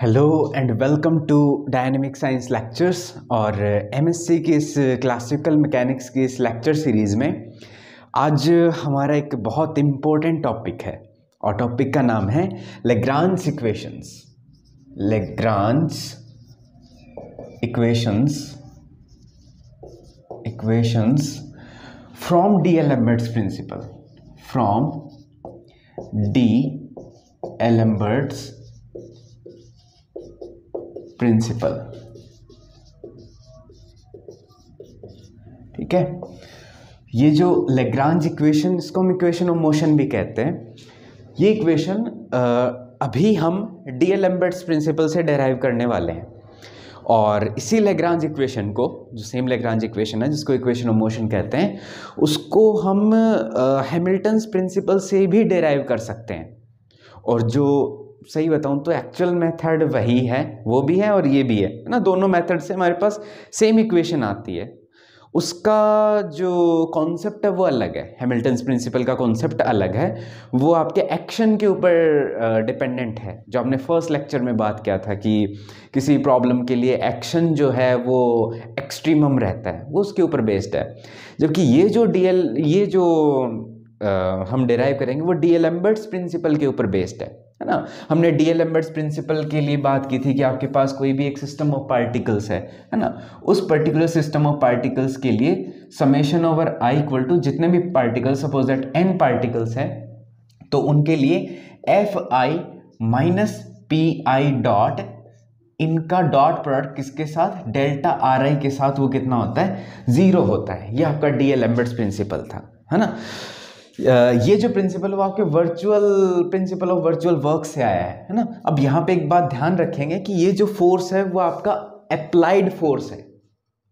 Hello and welcome to dynamic science lectures और MSc uh, के इस क्लासिकल मैकेनिक्स की इस लेक्चर सीरीज़ में आज हमारा एक बहुत इम्पोर्टेंट टॉपिक है और टॉपिक का नाम है Lagrange's equations Lagrange's equations equations from D'Alembert's principle from D'Alembert's principle ठीक है ये जो लेग्रांज इक्वेशन इसको हम इक्वेशन ऑफ मोशन भी कहते हैं ये इक्वेशन अभी हम डी एल एम्बर्ट्स प्रिंसिपल से डेराइव करने वाले हैं और इसी लेग्रांज इक्वेशन को जो सेम लेग्रांज इक्वेशन है जिसको इक्वेशन ऑफ मोशन कहते हैं उसको हम हैमिल्टन्स प्रिंसिपल से भी डेराइव कर सकते हैं और जो सही बताऊँ तो एक्चुअल मेथड वही है वो भी है और ये भी है ना दोनों मेथड से हमारे पास सेम इक्वेशन आती है उसका जो कॉन्सेप्ट है वो अलग है हेमिल्टन प्रिंसिपल का कॉन्सेप्ट अलग है वो आपके एक्शन के ऊपर डिपेंडेंट है जो आपने फर्स्ट लेक्चर में बात किया था कि किसी प्रॉब्लम के लिए एक्शन जो है वो एक्सट्रीमम रहता है वो उसके ऊपर बेस्ड है जबकि ये जो डीएल ये जो आ, हम डिराइव करेंगे वो डी एलम्बर्ट्स प्रिंसिपल के ऊपर बेस्ड है है ना हमने डी एल एम्बर्ट्स प्रिंसिपल के लिए बात की थी कि आपके पास कोई भी एक सिस्टम ऑफ पार्टिकल्स है है ना उस पर्टिकुलर सिस्टम ऑफ पार्टिकल्स के लिए summation over i equal to जितने भी particles suppose that n particles हैं तो उनके लिए F i minus p i dot इनका डॉट प्रोडक्ट किसके साथ डेल्टा आर आई के साथ वो कितना होता है ज़ीरो होता है यह आपका डी एल एम्बर्ट्स प्रिंसिपल था है ना ये जो प्रिंसिपल वो आपके virtual principle of virtual work से आया है है ना अब यहाँ पे एक बात ध्यान रखेंगे कि ये जो फोर्स है वो आपका अप्लाइड फोर्स है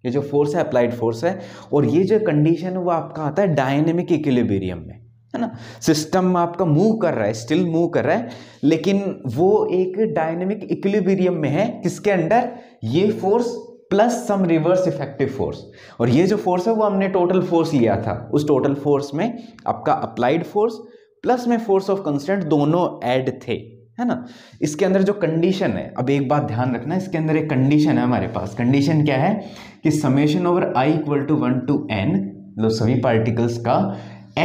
ये जो फोर्स है अप्लाइड फोर्स है और ये जो कंडीशन है वो आपका आता है डायनेमिक इक्विलिब्रियम में है ना सिस्टम आपका मूव कर रहा है स्टिल मूव कर रहा है लेकिन वो एक डायनेमिक इक्विलिब्रियम में है किसके अंडर ये force plus some reverse effective force और ये जो फोर्स है वो हमने टोटल फोर्स लिया था उस टोटल फोर्स में आपका अप्लाइड फोर्स प्लस में फोर्स ऑफ कंस्टेंट दोनों ऐड थे है ना इसके अंदर जो कंडीशन है अब एक बात ध्यान रखना इसके अंदर एक कंडीशन है हमारे पास कंडीशन क्या है कि summation over i equal to one to n मतलब सभी पार्टिकल्स का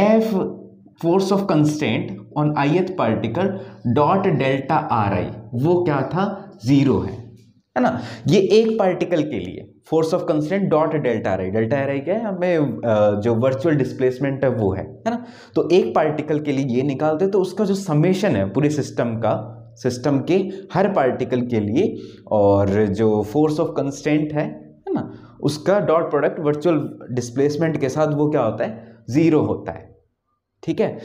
F force of constant on आई एथ particle dot delta r i वो क्या था ज़ीरो है है ना ये एक पार्टिकल के लिए force of constant dot delta r i delta r i क्या है हमें जो वर्चुअल डिस्प्लेसमेंट है वो है है ना तो एक पार्टिकल के लिए ये निकालते तो उसका जो समेशन है पूरे सिस्टम का सिस्टम के हर पार्टिकल के लिए और जो फोर्स ऑफ कंस्टेंट है है ना उसका डॉट प्रोडक्ट वर्चुअल डिस्प्लेसमेंट के साथ वो क्या होता है ज़ीरो होता है ठीक है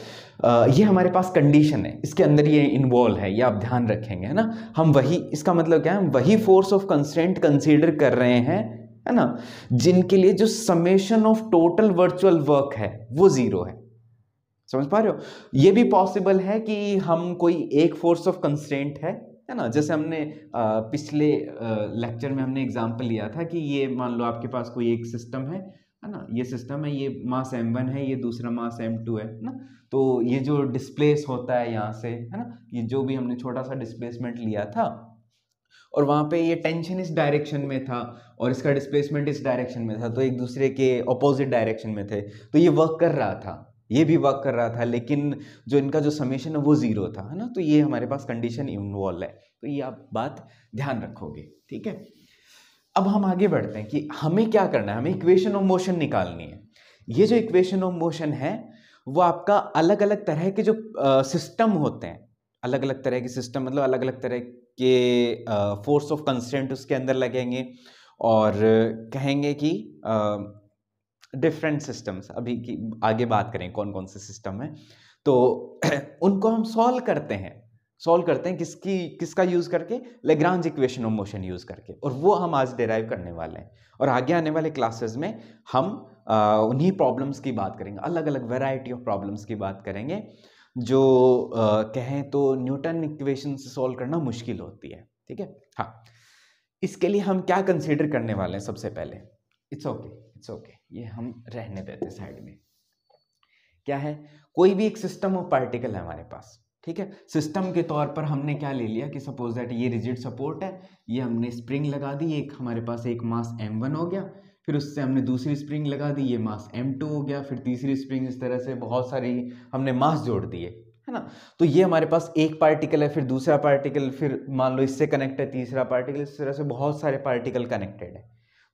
ये हमारे पास कंडीशन है इसके अंदर ये इन्वॉल्व है ये आप ध्यान रखेंगे है ना हम वही इसका मतलब क्या है हम वही फोर्स ऑफ कंस्टेंट कंसीडर कर रहे हैं है ना जिनके लिए जो summation of total virtual work है वो ज़ीरो है समझ पा रहे हो ये भी पॉसिबल है कि हम कोई एक फोर्स ऑफ कंस्टेंट है है ना जैसे हमने पिछले लेक्चर में हमने एग्जाम्पल लिया था कि ये मान लो आपके पास कोई एक सिस्टम है है ना ये सिस्टम है ये मास एम वन है ये दूसरा मास एम टू है ना तो ये जो डिस्प्लेस होता है यहाँ से है ना ये जो भी हमने छोटा सा डिस्प्लेसमेंट लिया था और वहाँ पे ये टेंशन इस डायरेक्शन में था और इसका डिस्प्लेसमेंट इस डायरेक्शन में था तो एक दूसरे के अपोजिट डायरेक्शन में थे तो ये वर्क कर रहा था ये भी वर्क कर रहा था लेकिन जो इनका जो समेशन है वो ज़ीरो था है ना तो ये हमारे पास कंडीशन इन्वॉल्व है तो ये आप बात ध्यान रखोगे ठीक है अब हम आगे बढ़ते हैं कि हमें क्या करना है हमें इक्वेशन ऑफ मोशन निकालनी है ये जो इक्वेशन ऑफ मोशन है वो आपका अलग अलग तरह के जो सिस्टम होते हैं अलग अलग तरह के सिस्टम मतलब अलग अलग तरह के फोर्स ऑफ कंस्टेंट उसके अंदर लगेंगे और कहेंगे कि डिफरेंट सिस्टम्स अभी की आगे बात करें कौन कौन से सिस्टम हैं तो उनको हम सॉल्व करते हैं सॉल्व करते हैं किसकी किसका यूज़ करके Lagrange equation of motion use करके और वो हम आज डिराइव करने वाले हैं और आगे आने वाले क्लासेस में हम उन्हीं प्रॉब्लम्स की बात करेंगे अलग अलग वैरायटी ऑफ प्रॉब्लम्स की बात करेंगे जो आ, कहें तो न्यूटन इक्वेशन से सॉल्व करना मुश्किल होती है ठीक है हाँ इसके लिए हम क्या कंसिडर करने वाले हैं सबसे पहले इट्स ओके इट्स ओके ये हम रहने देते साइड में क्या है कोई भी एक सिस्टम ऑफ पार्टिकल है हमारे पास ठीक है सिस्टम के तौर पर हमने क्या ले लिया कि सपोज दैट ये रिजिड सपोर्ट है ये हमने स्प्रिंग लगा दी एक हमारे पास एक मास एम वन हो गया फिर उससे हमने दूसरी स्प्रिंग लगा दी ये मास एम टू हो गया फिर तीसरी स्प्रिंग इस तरह से बहुत सारी हमने मास जोड़ दिए है ना तो ये हमारे पास एक पार्टिकल है फिर दूसरा पार्टिकल फिर मान लो इससे कनेक्ट है तीसरा पार्टिकल इस तरह से बहुत सारे पार्टिकल कनेक्टेड है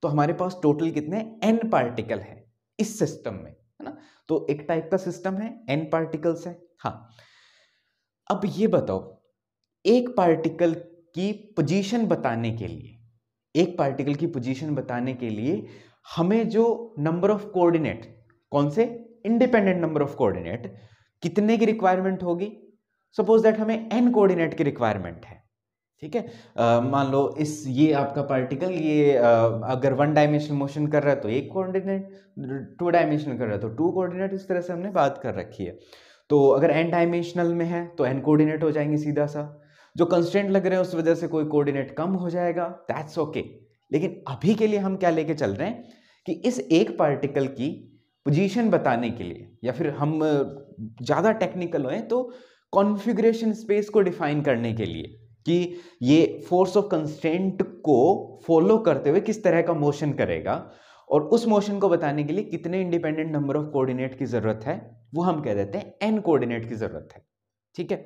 तो हमारे पास टोटल कितने एन पार्टिकल है इस सिस्टम में है ना तो एक टाइप का सिस्टम है एन पार्टिकल्स है हाँ अब ये बताओ एक पार्टिकल की पोजीशन बताने के लिए एक पार्टिकल की पोजीशन बताने के लिए हमें जो नंबर ऑफ कोऑर्डिनेट कौन से इंडिपेंडेंट नंबर ऑफ कोऑर्डिनेट कितने की रिक्वायरमेंट होगी सपोज दैट हमें एन कोऑर्डिनेट की रिक्वायरमेंट है ठीक है मान लो इस ये आपका पार्टिकल ये आ, अगर वन डायमेंशनल मोशन कर रहा है तो एक कोऑर्डिनेट टू डायमेंशनल कर रहा है तो टू कोऑर्डिनेट इस तरह से हमने बात कर रखी है तो अगर एन डायमेंशनल में है तो एन कोऑर्डिनेट हो जाएंगे सीधा सा जो कंस्टेंट लग रहे हैं उस वजह से कोई कोऑर्डिनेट कम हो जाएगा दैट्स ओके okay. लेकिन अभी के लिए हम क्या लेके चल रहे हैं कि इस एक पार्टिकल की पोजीशन बताने के लिए या फिर हम ज़्यादा टेक्निकल होए तो कॉन्फ़िगरेशन स्पेस को डिफाइन करने के लिए कि ये फोर्स ऑफ कंस्टेंट को फॉलो करते हुए किस तरह का मोशन करेगा और उस मोशन को बताने के लिए कितने इंडिपेंडेंट नंबर ऑफ कोऑर्डिनेट की ज़रूरत है वो हम कह देते हैं एन कोऑर्डिनेट की ज़रूरत है ठीक है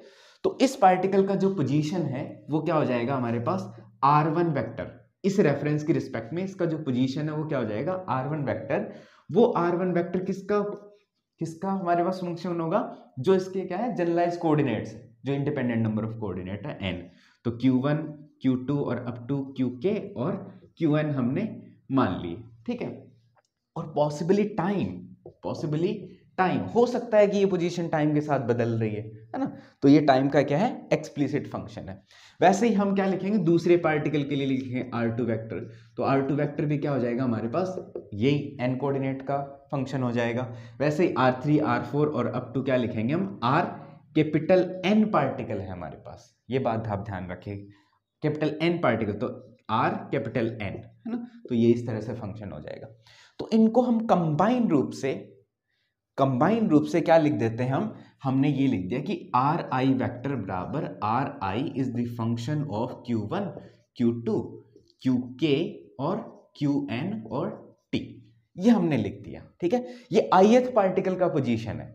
तो इस पार्टिकल का जो पोजीशन है वो क्या हो जाएगा हमारे पास आर वन वैक्टर इस रेफरेंस की रिस्पेक्ट में इसका जो पोजीशन है वो क्या हो जाएगा आर वन वैक्टर वो आर वन वैक्टर किसका किसका हमारे पास फंक्शन होगा जो इसके क्या है जनरलाइज कोऑर्डिनेट्स जो इंडिपेंडेंट नंबर ऑफ कोऑर्डिनेट है एन तो क्यू वन क्यू टू और अप टू क्यू के और क्यू एन हमने मान लिए ठीक है और पॉसिबली टाइम पॉसिबली टाइम हो सकता है कि ये पोजीशन टाइम के साथ बदल रही है है ना तो ये टाइम का क्या है एक्सप्लिसिट फंक्शन है वैसे ही हम क्या लिखेंगे दूसरे पार्टिकल के लिए लिखेंगे आर टू वैक्टर तो आर टू वैक्टर भी क्या हो जाएगा हमारे पास यही एन कोऑर्डिनेट का फंक्शन हो जाएगा वैसे ही आर थ्री आर फोर और अप टू क्या लिखेंगे हम आर कैपिटल एन पार्टिकल है हमारे पास ये बात आप ध्यान रखें कैपिटल एन पार्टिकल तो आर कैपिटल एन है ना तो ये इस तरह से फंक्शन हो जाएगा तो इनको हम कंबाइन रूप से कंबाइन रूप से क्या लिख देते हैं हम हमने ये लिख दिया कि आर आई वैक्टर बराबर r i is the function of q one q two q k और क्यू एन और टी ये हमने लिख दिया ठीक है ये आईएथ पार्टिकल का पोजीशन है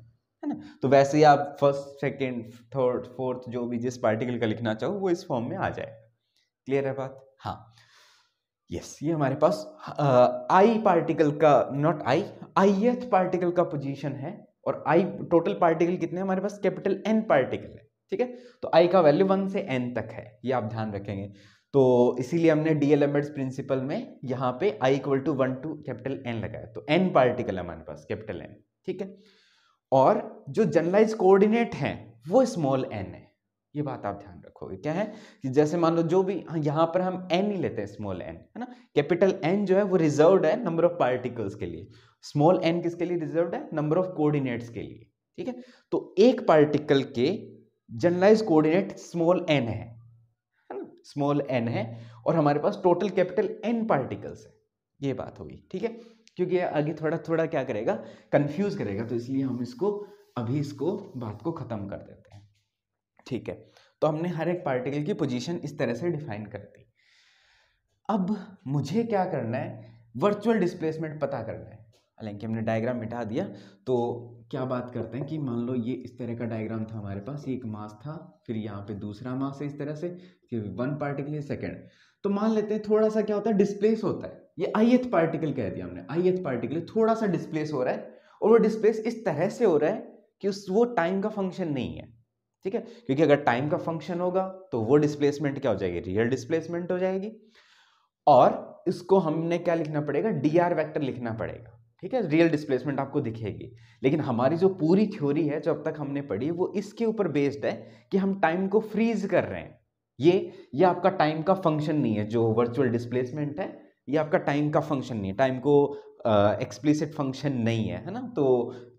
है ना तो वैसे ही आप फर्स्ट सेकेंड थर्ड फोर्थ जो भी जिस पार्टिकल का लिखना चाहो वो इस फॉर्म में आ जाए क्लियर है बात हाँ यस ये हमारे पास आई पार्टिकल का नॉट आई आई एथ पार्टिकल का पोजीशन है और आई टोटल पार्टिकल कितने हमारे पास कैपिटल एन पार्टिकल है ठीक है तो आई का वैल्यू वन से एन तक है ये आप ध्यान रखेंगे तो इसीलिए हमने डी प्रिंसिपल में यहाँ पे i equal to one to capital N लगाया तो एन पार्टिकल है हमारे पास कैपिटल एन ठीक है और जो जनरलाइज कोऑर्डिनेट हैं वो स्मॉल एन है ये बात आप ध्यान रखोगे क्या है कि जैसे मान लो जो भी हाँ, यहाँ पर हम एन ही लेते हैं स्मॉल एन है ना कैपिटल एन जो है वो रिजर्व है नंबर ऑफ पार्टिकल्स के लिए स्मॉल एन किसके लिए रिजर्व है नंबर ऑफ कोऑर्डिनेट्स के लिए ठीक है तो एक पार्टिकल के जनरलाइज कोऑर्डिनेट स्मॉल एन है स्मॉल एन है और हमारे पास टोटल कैपिटल एन पार्टिकल्स है ये बात होगी ठीक है क्योंकि आगे थोड़ा थोड़ा क्या करेगा कंफ्यूज करेगा तो इसलिए हम इसको अभी इसको बात को खत्म कर देते ठीक है तो हमने हर एक पार्टिकल की पोजीशन इस तरह से डिफाइन कर दी अब मुझे क्या करना है वर्चुअल डिस्प्लेसमेंट पता करना है हालांकि हमने डायग्राम मिटा दिया तो क्या बात करते हैं कि मान लो ये इस तरह का डायग्राम था हमारे पास एक मास था फिर यहाँ पे दूसरा मास है इस तरह से फिर वन पार्टिकल है सेकेंड तो मान लेते हैं थोड़ा सा क्या होता है डिस्प्लेस होता है ये आई पार्टिकल कह दिया हमने आई पार्टिकल थोड़ा सा डिस्प्लेस हो रहा है और वो डिस्प्लेस इस तरह से हो रहा है कि उस वो टाइम का फंक्शन नहीं है ठीक है क्योंकि अगर टाइम का फंक्शन होगा तो वो डिस्प्लेसमेंट क्या हो जाएगी रियल डिस्प्लेसमेंट हो जाएगी और इसको हमने क्या लिखना पड़ेगा डी आर वैक्टर लिखना पड़ेगा ठीक है रियल डिस्प्लेसमेंट आपको दिखेगी लेकिन हमारी जो पूरी थ्योरी है जो अब तक हमने पढ़ी है वो इसके ऊपर बेस्ड है कि हम टाइम को फ्रीज कर रहे हैं ये ये आपका टाइम का फंक्शन नहीं है जो वर्चुअल डिस्प्लेसमेंट है ये आपका टाइम का फंक्शन नहीं है टाइम को एक्सप्लिसिट फंक्शन नहीं है है ना तो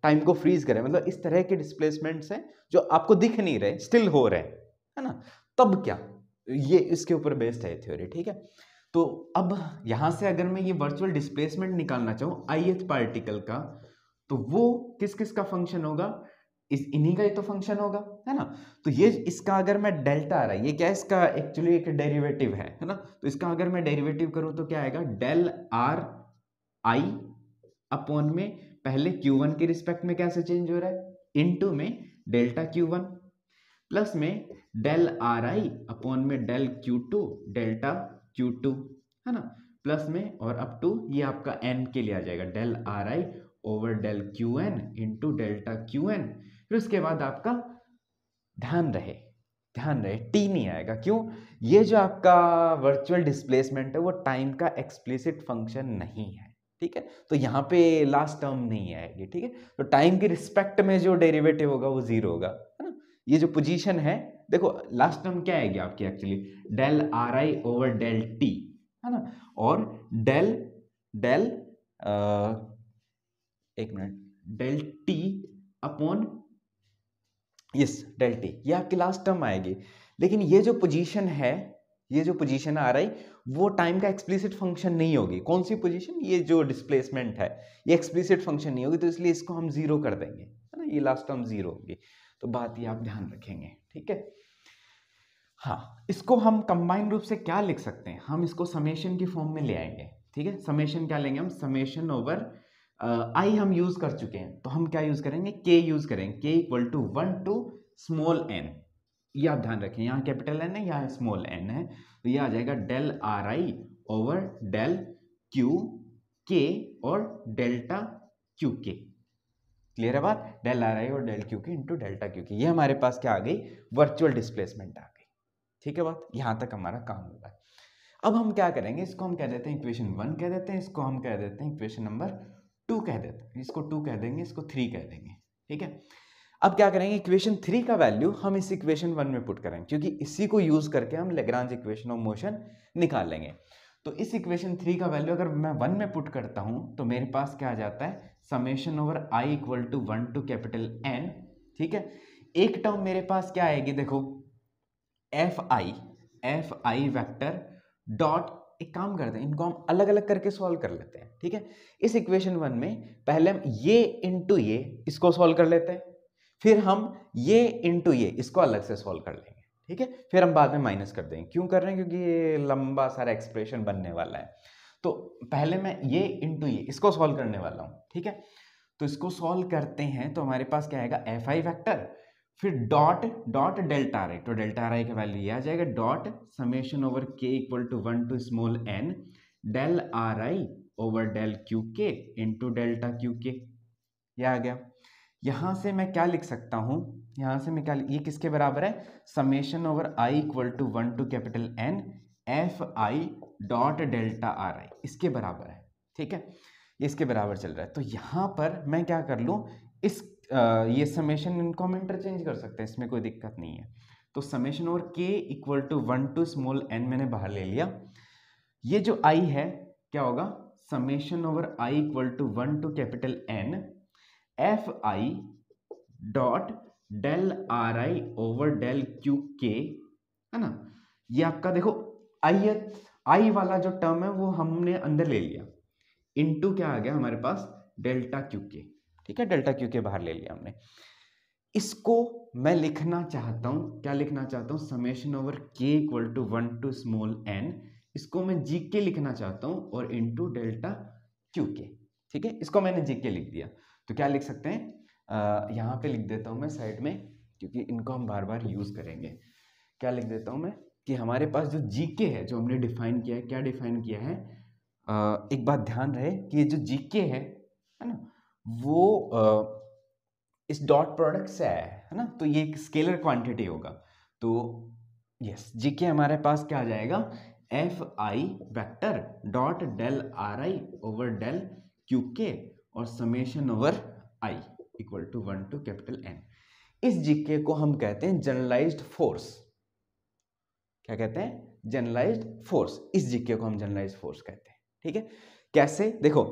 टाइम को फ्रीज करें मतलब इस तरह के डिस्प्लेसमेंट्स हैं जो आपको दिख नहीं रहे स्टिल हो रहे हैं है ना तब क्या ये इसके ऊपर बेस्ड है थ्योरी ठीक है तो अब यहाँ से अगर मैं ये वर्चुअल डिस्प्लेसमेंट निकालना चाहूँ एथ पार्टिकल का तो वो किस किस का फंक्शन होगा इस इन्हीं का ही तो फंक्शन होगा है ना तो ये इसका अगर मैं डेल्टा आ रहा है ये क्या इसका एक्चुअली एक डेरिवेटिव है है ना तो इसका अगर मैं डेरिवेटिव करूँ तो क्या आएगा डेल आर आई अपॉन में पहले क्यू वन के रिस्पेक्ट में कैसे चेंज हो रहा है इन टू में डेल्टा क्यू वन प्लस में डेल आर आई अपॉन में del q two delta q two है ना प्लस में और अप टू ये आपका एन के लिए आ जाएगा del r i over del q n into delta q n फिर उसके बाद आपका ध्यान रहे ध्यान रहे टी नहीं आएगा क्यों ये जो आपका वर्चुअल डिस्प्लेसमेंट है वो टाइम का एक्सप्लिसिट फंक्शन नहीं है ठीक है तो यहाँ पे लास्ट टर्म नहीं आएगी ठीक है तो टाइम के रिस्पेक्ट में जो डेरिवेटिव होगा वो जीरो होगा है ना ये जो पोजीशन है देखो लास्ट टर्म क्या आएगी आपकी actually del r i over del t है ना और डेल डेल एक मिनट del t upon yes del t ये आपकी लास्ट टर्म आएगी लेकिन ये जो पोजीशन है ये जो पोजीशन आ रही वो टाइम का एक्सप्लिसिट फंक्शन नहीं होगी कौन सी पोजीशन ये जो डिस्प्लेसमेंट है ये एक्सप्लिसिट फंक्शन नहीं होगी तो इसलिए इसको हम जीरो कर देंगे है ना ये लास्ट टर्म जीरो होगी तो बात ये आप ध्यान रखेंगे ठीक है हाँ इसको हम कंबाइन रूप से क्या लिख सकते हैं हम इसको समेशन की फॉर्म में ले आएंगे ठीक है समेशन क्या लेंगे हम समेशन ओवर आई हम यूज़ कर चुके हैं तो हम क्या यूज़ करेंगे के यूज़ करेंगे k equal to one to small n ये आप ध्यान रखें यहाँ कैपिटल एन है या स्मॉल एन है तो ये आ जाएगा del r i over del q k और डेल्टा क्यू के क्लियर है बात डेल आर आई और del q k into delta q k ये हमारे पास क्या आ गई वर्चुअल डिस्प्लेसमेंट आ गई ठीक है बात यहाँ तक हमारा काम होगा अब हम क्या करेंगे इसको हम कह देते हैं इक्वेशन वन कह देते हैं इसको हम कह देते हैं इक्वेशन नंबर टू कह देते हैं इसको टू कह देंगे इसको थ्री कह देंगे ठीक है अब क्या करेंगे इक्वेशन थ्री का वैल्यू हम इस इक्वेशन वन में पुट करेंगे क्योंकि इसी को यूज करके हम लेग्रांज इक्वेशन ऑफ मोशन निकाल लेंगे तो इस इक्वेशन थ्री का वैल्यू अगर मैं वन में पुट करता हूँ तो मेरे पास क्या आ जाता है summation over i equal to one to capital N ठीक है एक टर्म मेरे पास क्या आएगी देखो f i f i vector dot एक काम करते हैं इनको हम अलग अलग करके सॉल्व कर लेते हैं ठीक है इस इक्वेशन वन में पहले हम ये इंटू ये इसको सॉल्व कर लेते हैं फिर हम ये इंटू ये इसको अलग से सॉल्व कर लेंगे ठीक है फिर हम बाद में माइनस कर देंगे क्यों कर रहे हैं क्योंकि ये लंबा सारा एक्सप्रेशन बनने वाला है तो पहले मैं ये इंटू ये इसको सॉल्व करने वाला हूँ ठीक है तो इसको सॉल्व करते हैं तो हमारे पास क्या आएगा एफ आई वैक्टर फिर dot dot delta r i तो डेल्टा आर आई का वैल्यू ये आ जाएगा dot summation over k equal to one to small n del r i over del q k into delta q k ये आ गया यहाँ से मैं क्या लिख सकता हूं यहाँ से मैं क्या ये किसके बराबर है summation over i equal to one to capital N f i dot delta r i इसके बराबर है ठीक है इसके बराबर चल रहा है तो यहां पर मैं क्या कर लू इस आ, ये समेशन इनको हम इंटरचेंज कर सकते हैं इसमें कोई दिक्कत नहीं है तो summation over k equal to one to small n मैंने बाहर ले लिया ये जो आई है क्या होगा summation over i equal to one to capital N f i dot del r i over del q k है ना ये आपका देखो आई आई वाला जो टर्म है वो हमने अंदर ले लिया इनटू क्या आ गया हमारे पास डेल्टा क्यू के ठीक है डेल्टा क्यू के बाहर ले लिया हमने इसको मैं लिखना चाहता हूं क्या लिखना चाहता हूं summation over k equal to one to small n इसको मैं जी के लिखना चाहता हूं और इनटू डेल्टा क्यू के ठीक है इसको मैंने जी के लिख दिया तो क्या लिख सकते हैं यहाँ पे लिख देता हूँ मैं साइड में क्योंकि इनको हम बार बार यूज़ करेंगे क्या लिख देता हूँ मैं कि हमारे पास जो जीके है जो हमने डिफाइन किया है क्या डिफाइन किया है आ, एक बात ध्यान रहे कि ये जो जीके है है ना वो आ, इस डॉट प्रोडक्ट से है है ना तो ये एक स्केलर क्वांटिटी होगा तो यस जीके हमारे पास क्या आ जाएगा f i vector dot del r i over del q k और summation over i equal to one to capital N इस जिक्के को हम कहते हैं जनरलाइज्ड फोर्स क्या कहते हैं जनरलाइज्ड फोर्स इस जिक्के को हम जनरलाइज्ड फोर्स कहते हैं ठीक है कैसे देखो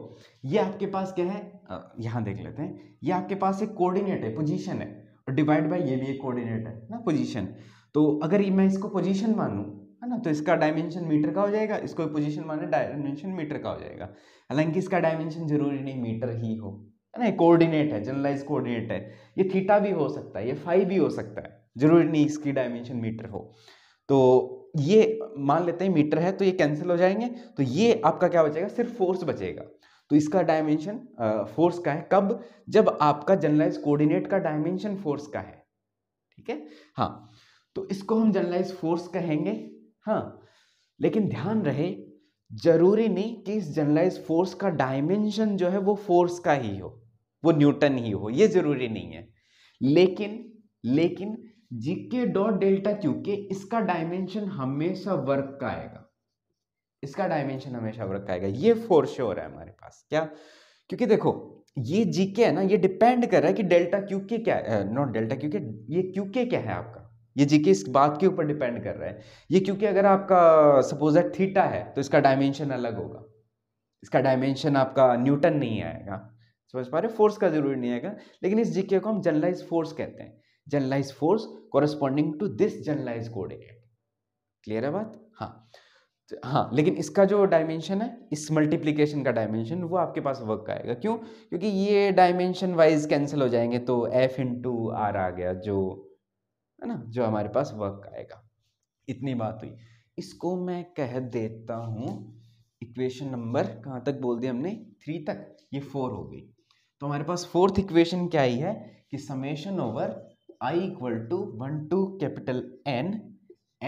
ये आपके पास क्या है यहां देख लेते हैं ये आपके पास एक कोऑर्डिनेट है पोजीशन है और डिवाइड बाय ये भी एक कोऑर्डिनेट है ना पोजीशन तो अगर मैं इसको पोजीशन मानूं है ना तो इसका डायमेंशन मीटर का हो जाएगा इसको पोजिशन माने डायमेंशन मीटर का हो जाएगा हालांकि इसका डायमेंशन जरूरी नहीं मीटर ही हो है ना कोऑर्डिनेट है जनरलाइज कोऑर्डिनेट है ये थीटा भी हो सकता है ये फाइव भी हो सकता है जरूरी नहीं इसकी डायमेंशन मीटर हो तो ये मान लेते हैं मीटर है तो ये कैंसिल हो जाएंगे तो ये आपका क्या बचेगा सिर्फ फोर्स बचेगा तो इसका डायमेंशन फोर्स का है कब जब आपका जनरलाइज कोऑर्डिनेट का डायमेंशन फोर्स का है ठीक है हाँ तो इसको हम जनरलाइज फोर्स कहेंगे हाँ लेकिन ध्यान रहे जरूरी नहीं कि इस जनरलाइज फोर्स का डायमेंशन जो है वो फोर्स का ही हो वो न्यूटन ही हो ये जरूरी नहीं है लेकिन लेकिन जीके डॉट डेल्टा क्यू के इसका डायमेंशन हमेशा वर्क का आएगा इसका डायमेंशन हमेशा वर्क का आएगा ये फोर्स हो रहा है हमारे पास क्या क्योंकि देखो ये जीके है ना ये डिपेंड कर रहा है कि डेल्टा क्यू के क्या नॉट डेल्टा क्यू के ये क्यू के क्या है आपका ये जीके इस बात के ऊपर डिपेंड कर रहा है ये क्योंकि अगर आपका सपोज है थीटा है तो इसका डायमेंशन अलग होगा इसका डायमेंशन आपका न्यूटन नहीं आएगा समझ पा रहे फोर्स का जरूरी नहीं आएगा लेकिन इस जीके को हम जनरलाइज फोर्स कहते हैं generalise force corresponding to this generalise coordinate clear है बात हाँ तो, हाँ लेकिन इसका जो डायमेंशन है इस मल्टीप्लीकेशन का डायमेंशन वो आपके पास वर्क आएगा क्यों क्योंकि ये डायमेंशन वाइज कैंसिल हो जाएंगे तो एफ इंटू आर आ गया जो है ना जो हमारे पास वर्क आएगा इतनी बात हुई इसको मैं कह देता हूँ इक्वेशन नंबर कहाँ तक बोल दिया हमने थ्री तक ये फोर हो गई तो हमारे पास फोर्थ इक्वेशन क्या आई है कि summation over i equal to one to capital N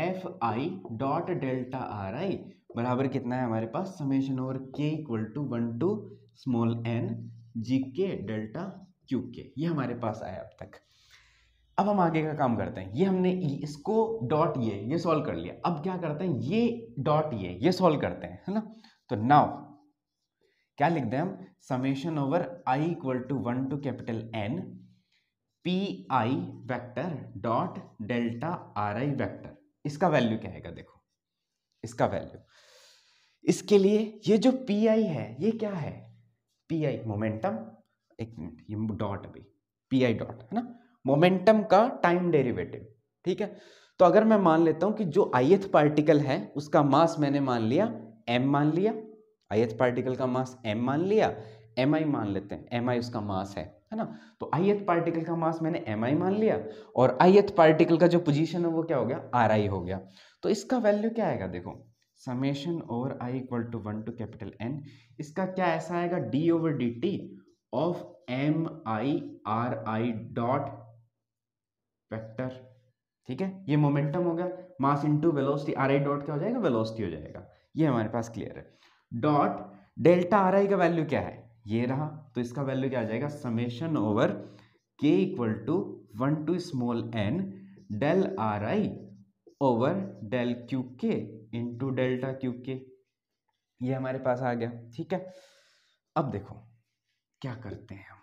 f i dot delta r i बराबर कितना है हमारे पास summation over k equal to one to small n g k delta q k ये हमारे पास आया अब तक अब हम आगे का काम करते हैं ये हमने इसको डॉट ये ये सॉल्व कर लिया अब क्या करते हैं ये डॉट ये ये सॉल्व करते हैं है ना तो नाउ क्या लिख दें हम summation over i equal to one to capital N p i vector dot delta r i vector इसका वैल्यू क्या है देखो इसका वैल्यू इसके लिए ये जो पी आई है ये क्या है पी आई मोमेंटम एक मिनट ये डॉट अभी पी आई डॉट है ना मोमेंटम का टाइम डेरिवेटिव ठीक है तो अगर मैं मान लेता हूं कि जो आयथ पार्टिकल है उसका मास मैंने मान लिया एम मान लिया आयथ पार्टिकल का मास एम मान लिया एम आई मान लेते हैं एम आई उसका मास है है ना तो आयथ पार्टिकल का मास मैंने एम आई मान लिया और आयथ पार्टिकल का जो पोजीशन है वो क्या हो गया आर आई हो गया तो इसका वैल्यू क्या आएगा देखो summation over i equal to one to capital N इसका क्या ऐसा आएगा d over d t of m i r i dot vector ठीक है ये मोमेंटम हो गया mass into velocity r i dot क्या हो जाएगा वेलोसिटी हो जाएगा ये हमारे पास क्लियर है डॉट डेल्टा आर आई का वैल्यू क्या है ये रहा तो इसका वैल्यू क्या आ जाएगा summation over k equal to one to small n del r i over del q k into delta q k ये हमारे पास आ गया ठीक है अब देखो क्या करते हैं हम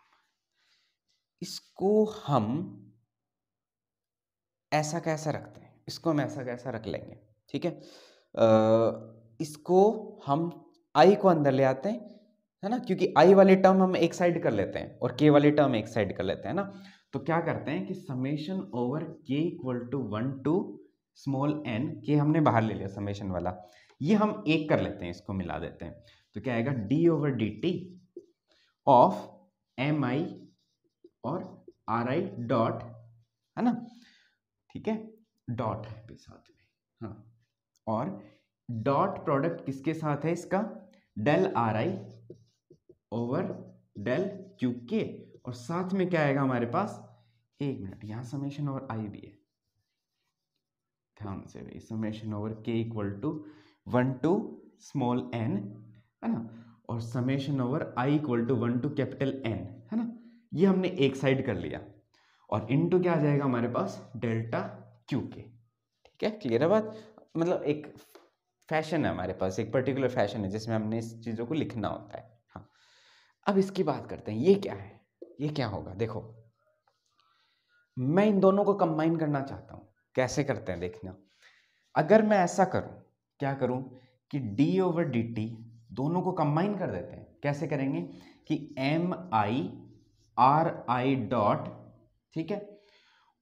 इसको हम ऐसा कैसा रखते हैं इसको हम ऐसा कैसा रख लेंगे ठीक है इसको हम आई को अंदर ले आते हैं है ना क्योंकि आई वाली टर्म हम एक साइड कर लेते हैं और के वाली टर्म एक साइड कर लेते हैं ना तो क्या करते हैं कि summation over k equal to one to small n के हमने बाहर ले लिया समेशन वाला ये हम एक कर लेते हैं इसको मिला देते हैं तो क्या आएगा d over d t of m i और आर आई डॉट है ना ठीक है डॉट है साथ में हाँ और डॉट प्रोडक्ट किसके साथ है इसका del r i over del q k और साथ में क्या आएगा हमारे पास एक मिनट यहाँ समेशन ओवर आई भी है ध्यान से भाई summation over k equal to one to small n है ना और summation over i equal to one to capital N है ना ये हमने एक साइड कर लिया और इनटू क्या आ जाएगा हमारे पास डेल्टा क्यू के ठीक है क्लियर है बात मतलब एक फैशन है हमारे पास एक पर्टिकुलर फैशन है जिसमें हमने इस चीज़ों को लिखना होता है हाँ अब इसकी बात करते हैं ये क्या है ये क्या होगा देखो मैं इन दोनों को कंबाइन करना चाहता हूँ कैसे करते हैं देखना अगर मैं ऐसा करूँ क्या करूँ कि डी ओवर डी टी दोनों को कंबाइन कर देते हैं कैसे करेंगे कि m i r i dot ठीक है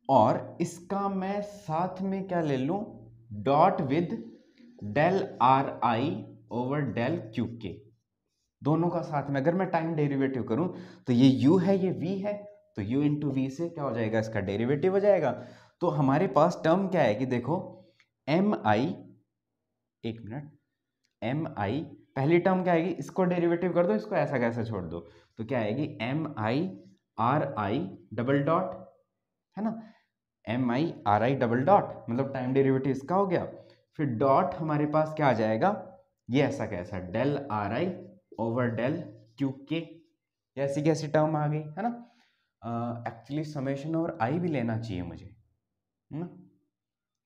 और इसका मैं साथ में क्या ले लूँ dot with del r i over del q k दोनों का साथ में अगर मैं टाइम डेरिवेटिव करूं तो ये u है ये v है तो u इंटू वी से क्या हो जाएगा इसका डेरिवेटिव हो जाएगा तो हमारे पास टर्म क्या है कि देखो एम आई एक मिनट एम आई पहली टर्म क्या आएगी इसको डेरिवेटिव कर दो इसको ऐसा कैसा छोड़ दो तो क्या आएगी m i r i double dot है ना m i r i double dot मतलब टाइम डेरिवेटिव इसका हो गया फिर डॉट हमारे पास क्या आ जाएगा ये ऐसा कैसा del r i over del q k ऐसी कैसी टर्म आ गई है ना एक्चुअली समेशन ओवर आई भी लेना चाहिए मुझे है ना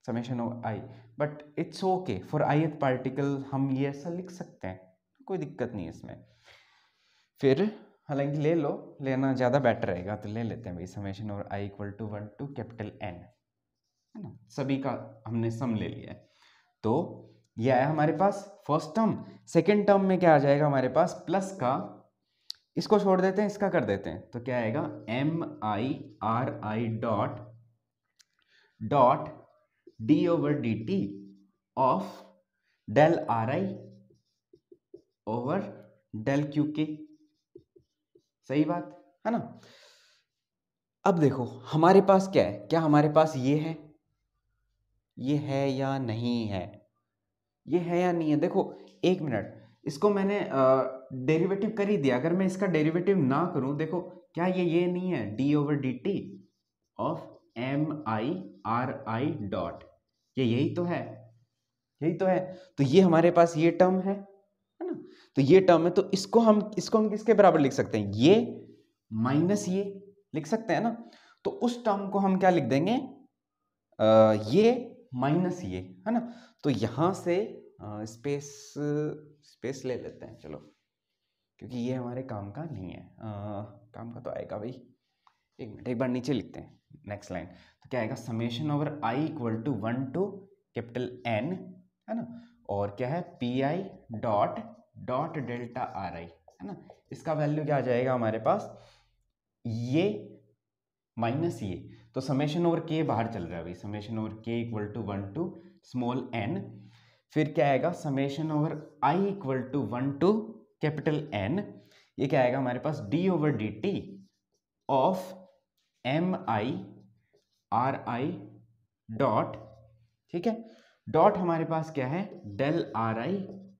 summation over i but it's okay for i एथ पार्टिकल हम ये ऐसा लिख सकते हैं कोई दिक्कत नहीं इसमें फिर हालांकि ले लो लेना ज़्यादा बेटर रहेगा तो ले लेते हैं भाई समेशन और i equal to one to capital N है ना सभी का हमने सम ले लिया है तो ये आया हमारे पास फर्स्ट टर्म सेकेंड टर्म में क्या आ जाएगा हमारे पास प्लस का इसको छोड़ देते हैं इसका कर देते हैं तो क्या आएगा m i r i dot dot d over d t of del r i over del q k सही बात है ना अब देखो हमारे पास क्या है क्या हमारे पास ये है ये है या नहीं है ये है या नहीं है देखो एक मिनट इसको मैंने डेरिवेटिव कर ही दिया अगर मैं इसका डेरिवेटिव ना करूं देखो क्या ये ये नहीं है d over d t of m i r i dot ये यही तो है यही तो है तो ये हमारे पास ये टर्म है तो ये टर्म है तो इसको हम इसको हम किसके बराबर लिख सकते हैं ये माइनस ये लिख सकते हैं ना तो उस टर्म को हम क्या लिख देंगे आ, ये माइनस ये है ना तो यहां से आ, स्पेस स्पेस ले लेते हैं चलो क्योंकि ये हमारे काम का नहीं है आ, काम का तो आएगा भाई एक मिनट एक बार नीचे लिखते हैं नेक्स्ट लाइन तो क्या आएगा summation over i equal to one to capital N है ना और क्या है p i dot dot delta r i है ना इसका वैल्यू क्या आ जाएगा हमारे पास ये माइनस ये तो समेशन ओवर के बाहर चल रहा है भाई summation over k equal to one to small n फिर क्या आएगा summation over i equal to one to capital N ये क्या आएगा हमारे पास d over d t of m i r i dot ठीक है डॉट हमारे पास क्या है del r i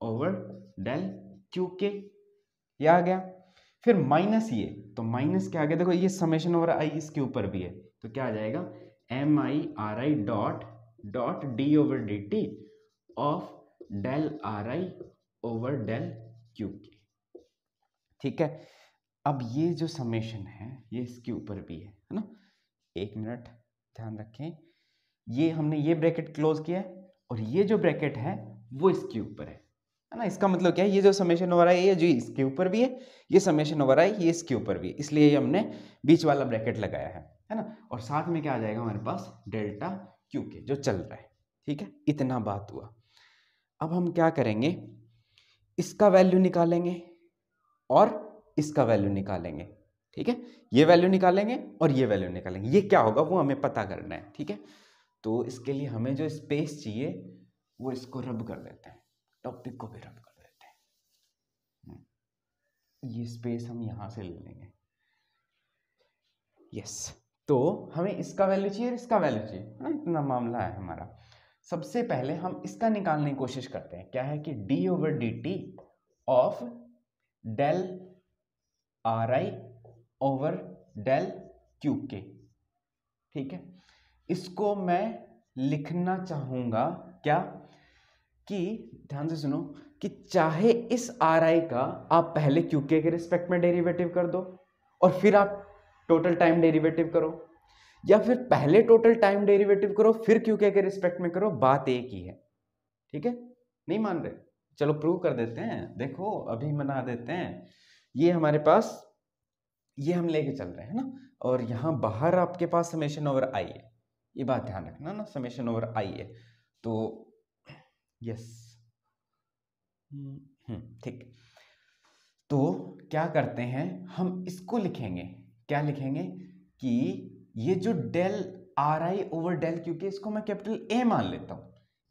over del q k ये आ गया फिर माइनस ये तो माइनस क्या आ गया देखो ये समेशन ओवर आई इसके ऊपर भी है तो क्या आ जाएगा m i r i dot dot d over d t of del r i over del q k ठीक है अब ये जो समेशन है ये इसके ऊपर भी है है ना एक मिनट ध्यान रखें ये हमने ये ब्रैकेट क्लोज किया है और ये जो ब्रैकेट है वो इसके ऊपर है है ना इसका मतलब क्या है ये जो समेशन ओवर आई है जो इसके ऊपर भी है ये समेशन ओवर आई ये इसके ऊपर भी इसलिए हमने बीच वाला ब्रैकेट लगाया है है ना और साथ में क्या आ जाएगा हमारे पास डेल्टा क्यू के जो चल रहा है ठीक है इतना बात हुआ अब हम क्या करेंगे इसका वैल्यू निकालेंगे और इसका वैल्यू निकालेंगे ठीक है ये वैल्यू निकालेंगे और ये वैल्यू निकालेंगे ये क्या होगा वो हमें पता करना है ठीक है तो इसके लिए हमें जो स्पेस चाहिए वो इसको रब कर देते हैं टॉपिक को भी रब कर देते हैं हम्म। ये स्पेस हम यहां से ले लेंगे यस तो हमें इसका वैल्यू चाहिए और इसका वैल्यू चाहिए है ना इतना मामला है हमारा सबसे पहले हम इसका निकालने की कोशिश करते हैं क्या है कि d over dt t of del r i over del q k ठीक है इसको मैं लिखना चाहूंगा क्या कि ध्यान से सुनो कि चाहे इस आर आई का आप पहले क्यू के रिस्पेक्ट में डेरिवेटिव कर दो और फिर आप टोटल टाइम डेरिवेटिव करो या फिर पहले टोटल टाइम डेरिवेटिव करो फिर क्यू के रिस्पेक्ट में करो बात एक ही है ठीक है नहीं मान रहे चलो प्रूव कर देते हैं देखो अभी मना देते हैं ये हमारे पास ये हम लेके चल रहे हैं ना और यहाँ बाहर आपके पास समेशन ओवर आई है ये बात ध्यान रखना ना समेशन ओवर आई है तो यस hmm, hmm, ठीक तो क्या करते हैं हम इसको लिखेंगे क्या लिखेंगे कि ये जो del r i over del क्योंकि इसको मैं कैपिटल ए मान लेता हूं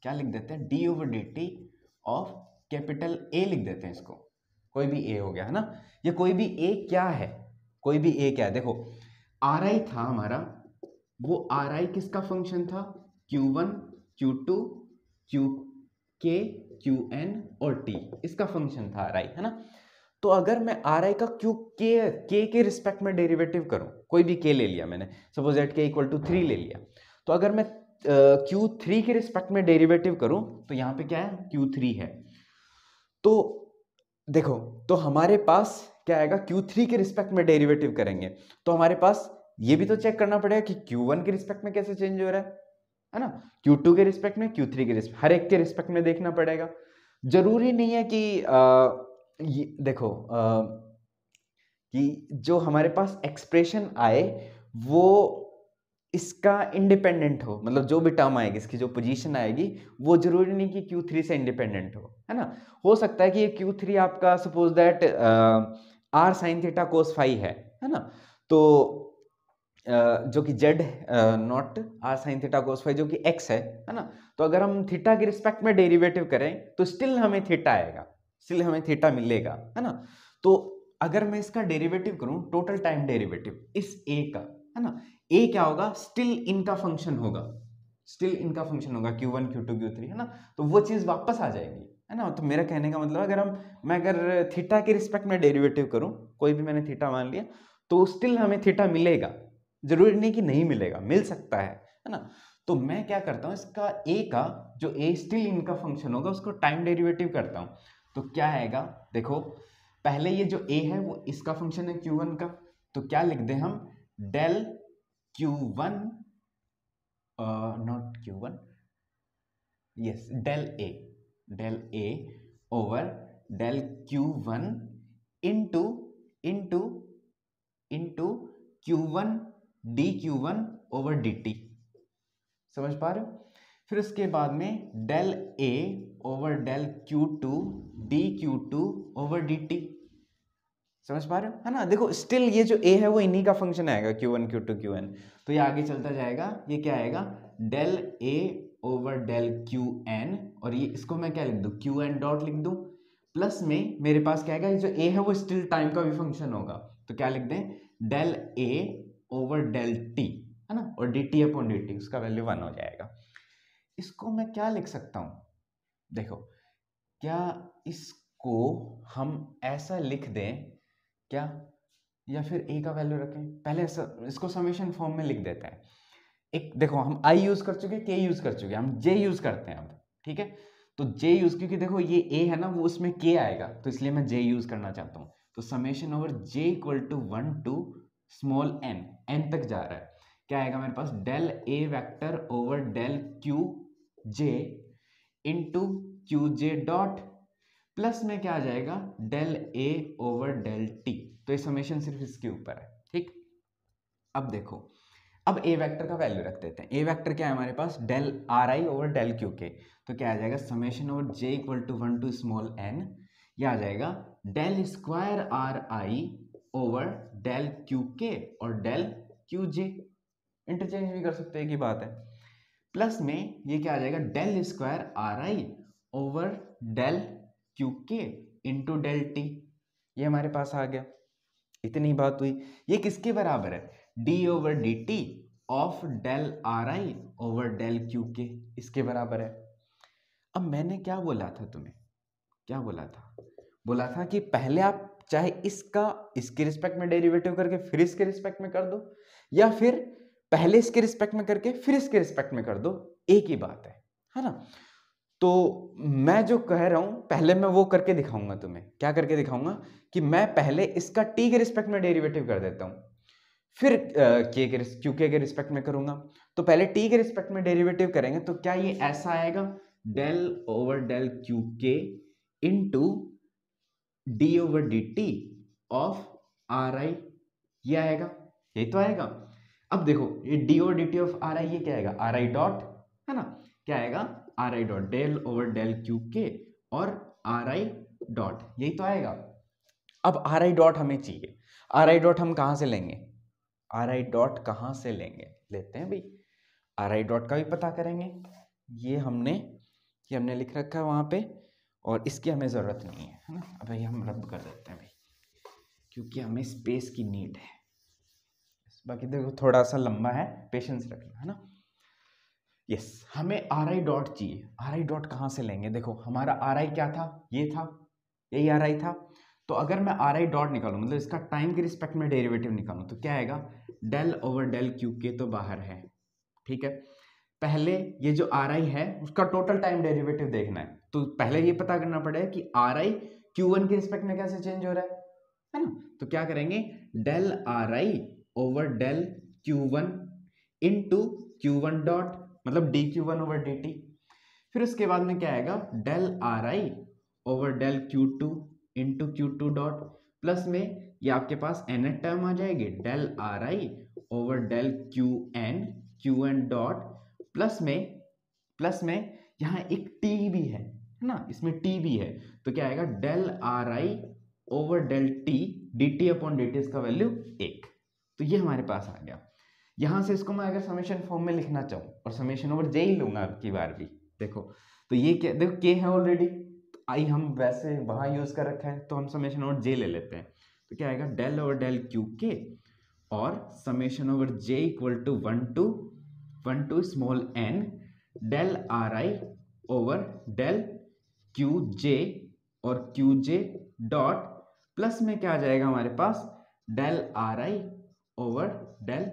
क्या लिख देते हैं d over d t of capital A लिख देते हैं इसको कोई भी ए हो गया है ना ये कोई भी ए क्या है कोई भी ए क्या है देखो आर आई था हमारा वो आर आई किसका फंक्शन था q one q two q k q n और टी इसका फंक्शन था आर आई है ना तो अगर मैं आर आई का क्यू के के के रिस्पेक्ट में डेरिवेटिव करूं कोई भी के ले लिया मैंने suppose at k equal to three ले लिया तो अगर मैं क्यू थ्री के रिस्पेक्ट में डेरिवेटिव करूं तो यहाँ पे क्या है क्यू थ्री है तो देखो तो हमारे पास क्या आएगा क्यू थ्री के रिस्पेक्ट में डेरिवेटिव करेंगे तो हमारे पास ये भी तो चेक करना पड़ेगा कि क्यू वन के रिस्पेक्ट में कैसे चेंज हो रहा है है ना Q2 के रिस्पेक्ट में Q3 के रिस्पेक्ट हर एक के रिस्पेक्ट में देखना पड़ेगा जरूरी नहीं है कि आ, ये, देखो आ, कि जो हमारे पास एक्सप्रेशन आए वो इसका इंडिपेंडेंट हो मतलब जो भी टर्म आएगी इसकी जो पोजीशन आएगी वो जरूरी नहीं कि Q3 से इंडिपेंडेंट हो है ना हो सकता है कि ये Q3 आपका suppose that r sine theta cos phi है है ना तो जो कि z naught r sine theta cos phi जो कि एक्स है है ना तो अगर हम थीटा के रिस्पेक्ट में डेरिवेटिव करें तो स्टिल हमें थीटा आएगा स्टिल हमें थीटा मिलेगा है ना तो अगर मैं इसका डेरिवेटिव करूं टोटल टाइम डेरिवेटिव इस ए का है ना ए क्या होगा स्टिल इनका फंक्शन होगा स्टिल इनका फंक्शन होगा q one q two q three है ना तो वो चीज़ वापस आ जाएगी है ना तो मेरा कहने का मतलब अगर हम मैं अगर थीटा के रिस्पेक्ट में डेरिवेटिव करूं कोई भी मैंने थीटा मान लिया तो स्टिल हमें थीटा मिलेगा जरूरी नहीं कि नहीं मिलेगा मिल सकता है है ना तो मैं क्या करता हूँ इसका ए का जो ए स्टिल इनका फंक्शन होगा उसको टाइम डेरिवेटिव करता हूँ तो क्या आएगा देखो पहले ये जो ए है वो इसका फंक्शन है क्यू वन का तो क्या लिख दें हम del q one not q one yes del a del a over del q one into into into q one d q one over d t समझ पा रहे हो फिर उसके बाद में del a over del q two d q two over d t समझ पा रहे हो है ना देखो स्टिल ये जो ए है वो इन्हीं का फंक्शन आएगा q one q two q n तो ये आगे चलता जाएगा ये क्या आएगा del a over del q n और ये इसको मैं क्या लिख दूँ क्यू एन डॉट लिख दूँ प्लस में मेरे पास क्या आएगा ये जो ए है वो स्टिल टाइम का भी फंक्शन होगा तो क्या लिख दें del a over del t है ना और d t upon d t उसका वैल्यू वन हो जाएगा इसको मैं क्या लिख सकता हूँ देखो क्या इसको हम ऐसा लिख दें क्या या फिर ए का वैल्यू रखें पहले सर, इसको समेशन फॉर्म में लिख देते हैं एक देखो हम आई यूज़ कर चुके के यूज़ कर चुके हम जे यूज़ करते हैं अब ठीक है तो जे यूज़ क्योंकि देखो ये ए है ना वो उसमें के आएगा तो इसलिए मैं जे यूज़ करना चाहता हूँ तो summation over j equal to one to small n n तक जा रहा है क्या आएगा मेरे पास del a vector over del q j into q j dot plus में क्या आ जाएगा del a over del t तो ये समेशन सिर्फ इसके ऊपर है ठीक अब देखो अब ए वेक्टर का वैल्यू रख देते हैं ए वेक्टर क्या है हमारे पास del r i over del q k तो क्या आ जाएगा summation over j equal to one to small n या आ जाएगा del square r i over del q k और डेल क्यू जे इंटरचेंज भी कर सकते हैं की बात है प्लस में ये क्या आ जाएगा del square r i over del q k into del t ये हमारे पास आ गया इतनी बात हुई ये किसके बराबर है d over d t of del r i over del q k इसके बराबर है अब मैंने क्या बोला था तुम्हें क्या बोला था बोला था कि पहले आप चाहे इसका इसके रिस्पेक्ट में डेरिवेटिव करके फिर इसके रिस्पेक्ट में कर दो या फिर पहले इसके रिस्पेक्ट में करके फिर इसके रिस्पेक्ट में कर दो एक ही बात है है ना तो मैं जो कह रहा हूं पहले मैं वो करके दिखाऊंगा तुम्हें क्या करके दिखाऊंगा कि मैं पहले इसका टी के रिस्पेक्ट में डेरिवेटिव कर देता हूं फिर के के क्यू के के रिस्पेक्ट में करूंगा तो पहले टी के रिस्पेक्ट में डेरिवेटिव करेंगे तो क्या ये ऐसा आएगा del over del q k into d over d t of r i ये आएगा यही तो आएगा अब देखो ये d over d t of r i ये क्या आएगा आर आई डॉट है ना क्या आएगा r i dot del over del q k और आर आई डॉट यही तो आएगा अब आर आई डॉट हमें चाहिए आर आई डॉट हम कहाँ से लेंगे आर आई डॉट कहाँ से लेंगे लेते हैं भाई आर आई डॉट का भी पता करेंगे ये हमने ये हमने लिख रखा है वहाँ पे और इसकी हमें ज़रूरत नहीं है है ना अब हम रद्द कर देते हैं भाई क्योंकि हमें स्पेस की नीड है बाकी देखो थोड़ा सा लंबा है पेशेंस रखना है ना यस हमें आर आई डॉट चाहिए आर आई डॉट कहाँ से लेंगे देखो हमारा आर आई क्या था ये था यही आर आई था तो अगर मैं आर आई डॉट निकालू मतलब इसका टाइम के रिस्पेक्ट में डेरिवेटिव निकालू तो क्या आएगा del over del q k तो बाहर है ठीक है पहले ये जो आर आई है उसका टोटल टाइम डेरिवेटिव देखना है तो पहले ये पता करना पड़ेगा कि आर आई क्यू वन के रिस्पेक्ट में कैसे चेंज हो रहा है है ना तो क्या करेंगे del r i over del q one into q one dot मतलब d q one over d t फिर उसके बाद में क्या आएगा del r i over del q two into q two dot plus में ये आपके पास एन एथ टर्म आ जाएगी del r i over del q n q n dot plus में प्लस में यहाँ एक टी भी है है ना इसमें टी भी है तो क्या आएगा del r i over del t d t upon d t इसका वैल्यू एक तो ये हमारे पास आ गया यहां से इसको मैं अगर समेशन फॉर्म में लिखना चाहूँ और समेशन ओवर जे ही लूंगा अब की बार भी देखो तो ये क्या देखो के है ऑलरेडी तो आई हम वैसे वहां यूज़ कर रखा है तो हम समेशन ओवर जे ले लेते हैं तो क्या आएगा del over del q k और summation over j equal to one to one to small n del r i over del q j और क्यू जे डॉट प्लस में क्या आ जाएगा हमारे पास del r i over del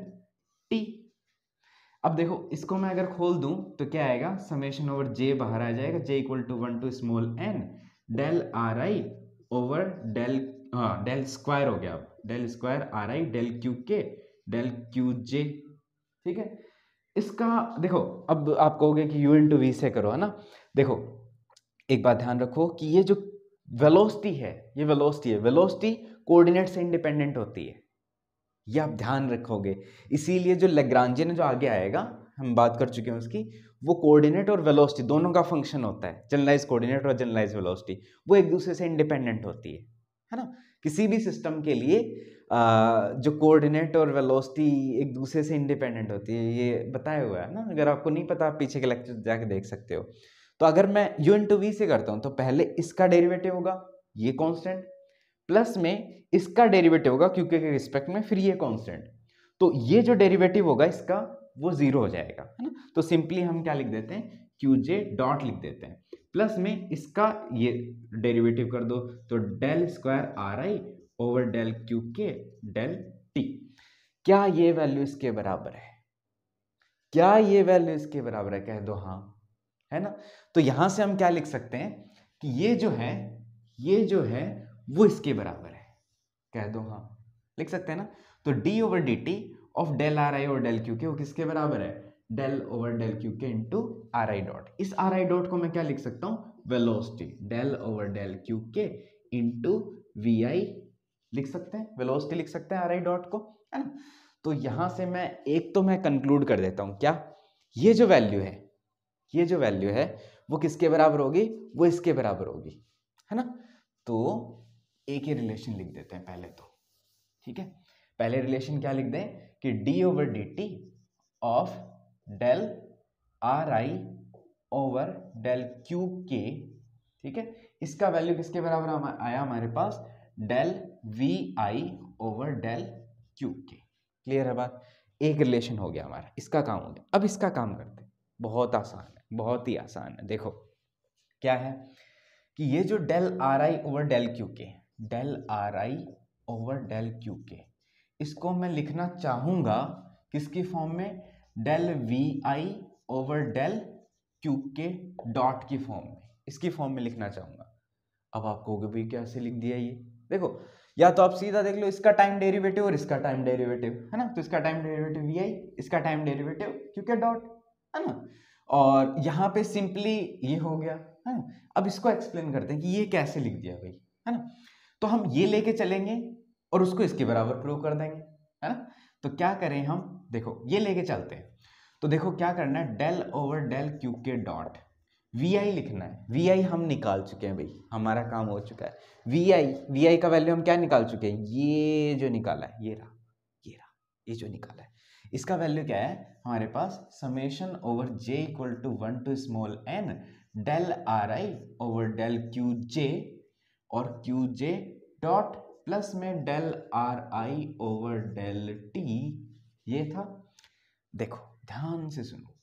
t अब देखो इसको मैं अगर खोल दूं तो क्या आएगा समेशन ओवर जे बाहर आ जाएगा j equal to one to small n del r i over del हाँ डेल स्क्वायर हो गया अब del square r i del q k del q j ठीक है इसका देखो अब आप कहोगे कि यू इन टू वी से करो है ना देखो एक बात ध्यान रखो कि ये जो वेलोसिटी है ये वेलोसिटी है वेलोसिटी कोऑर्डिनेट से इंडिपेंडेंट होती है ये आप ध्यान रखोगे इसीलिए जो लेग्रांजियन जो आगे आएगा हम बात कर चुके हैं उसकी वो कोऑर्डिनेट और वेलोसिटी दोनों का फंक्शन होता है जनरलाइज कोऑर्डिनेट और जनरलाइज वेलोसिटी वो एक दूसरे से इंडिपेंडेंट होती है है ना किसी भी सिस्टम के लिए आ, जो कोऑर्डिनेट और वेलोसिटी एक दूसरे से इंडिपेंडेंट होती है ये बताया हुआ है ना अगर आपको नहीं पता आप पीछे के लेक्चर जाके देख सकते हो तो अगर मैं u इंटू वी से करता हूँ तो पहले इसका डेरिवेटिव होगा ये कांस्टेंट प्लस में इसका डेरिवेटिव होगा क्योंकि के रिस्पेक्ट में फिर ये कांस्टेंट तो ये जो डेरिवेटिव होगा इसका वो जीरो हो जाएगा है ना तो सिंपली हम क्या लिख देते हैं क्यू जे डॉट लिख देते हैं प्लस में इसका ये डेरिवेटिव कर दो तो del square r i over del q k del t क्या ये वैल्यू इसके बराबर है क्या ये वैल्यू इसके बराबर है कह दो हाँ है ना तो यहां से हम क्या लिख सकते हैं कि ये जो है ये जो है वो इसके बराबर है कह दो हाँ लिख सकते हैं ना तो d over d t of del r i और डेल क्यू के वो किसके बराबर है del over del q k into r i dot इस आर आई डॉट को मैं क्या लिख सकता हूँ velocity del over del q k in to we आई लिख सकते हैं वेलोसिटी लिख सकते हैं आर आई डॉट को है ना तो यहां से मैं एक तो मैं कंक्लूड कर देता हूँ क्या ये जो वैल्यू है ये जो वैल्यू है वो किसके बराबर होगी वो इसके बराबर होगी है ना तो ए ही रिलेशन लिख देते हैं पहले तो ठीक है पहले रिलेशन क्या लिख दें कि d over d t of del r i over del q k ठीक है इसका वैल्यू किसके बराबर आया हमारे पास del v i over del q k clear है बात एक रिलेशन हो गया हमारा इसका काम हो गया अब इसका काम करते बहुत आसान है बहुत ही आसान है देखो क्या है कि ये जो del r i over del q k del r i over del q k इसको मैं लिखना चाहूँगा किसकी फॉर्म में del v i over del q k dot की फॉर्म में इसकी फॉर्म में लिखना चाहूँगा अब आप कहोगे भाई कैसे लिख दिया ये देखो या तो आप सीधा देख लो इसका टाइम डेरिवेटिव और इसका टाइम डेरिवेटिव है ना तो इसका टाइम डेरिवेटिव वी आई इसका time derivative q k dot है ना और यहाँ पे सिंपली ये हो गया है ना अब इसको एक्सप्लेन करते हैं कि ये कैसे लिख दिया भाई है ना तो हम ये लेके चलेंगे और उसको इसके बराबर प्रूव कर देंगे है ना तो क्या करें हम देखो ये लेके चलते हैं तो देखो क्या करना है del over del q k dot v i लिखना है वी आई हम निकाल चुके हैं भाई हमारा काम हो चुका है वी आई वी आई का वैल्यू हम क्या निकाल चुके हैं ये जो निकाला है ये रहा ये रहा ये जो निकाला है इसका वैल्यू क्या है हमारे पास summation over j equal to one to small n del r i over del q j और क्यू जे डॉट प्लस में del r i over del t ये था देखो ध्यान से सुनो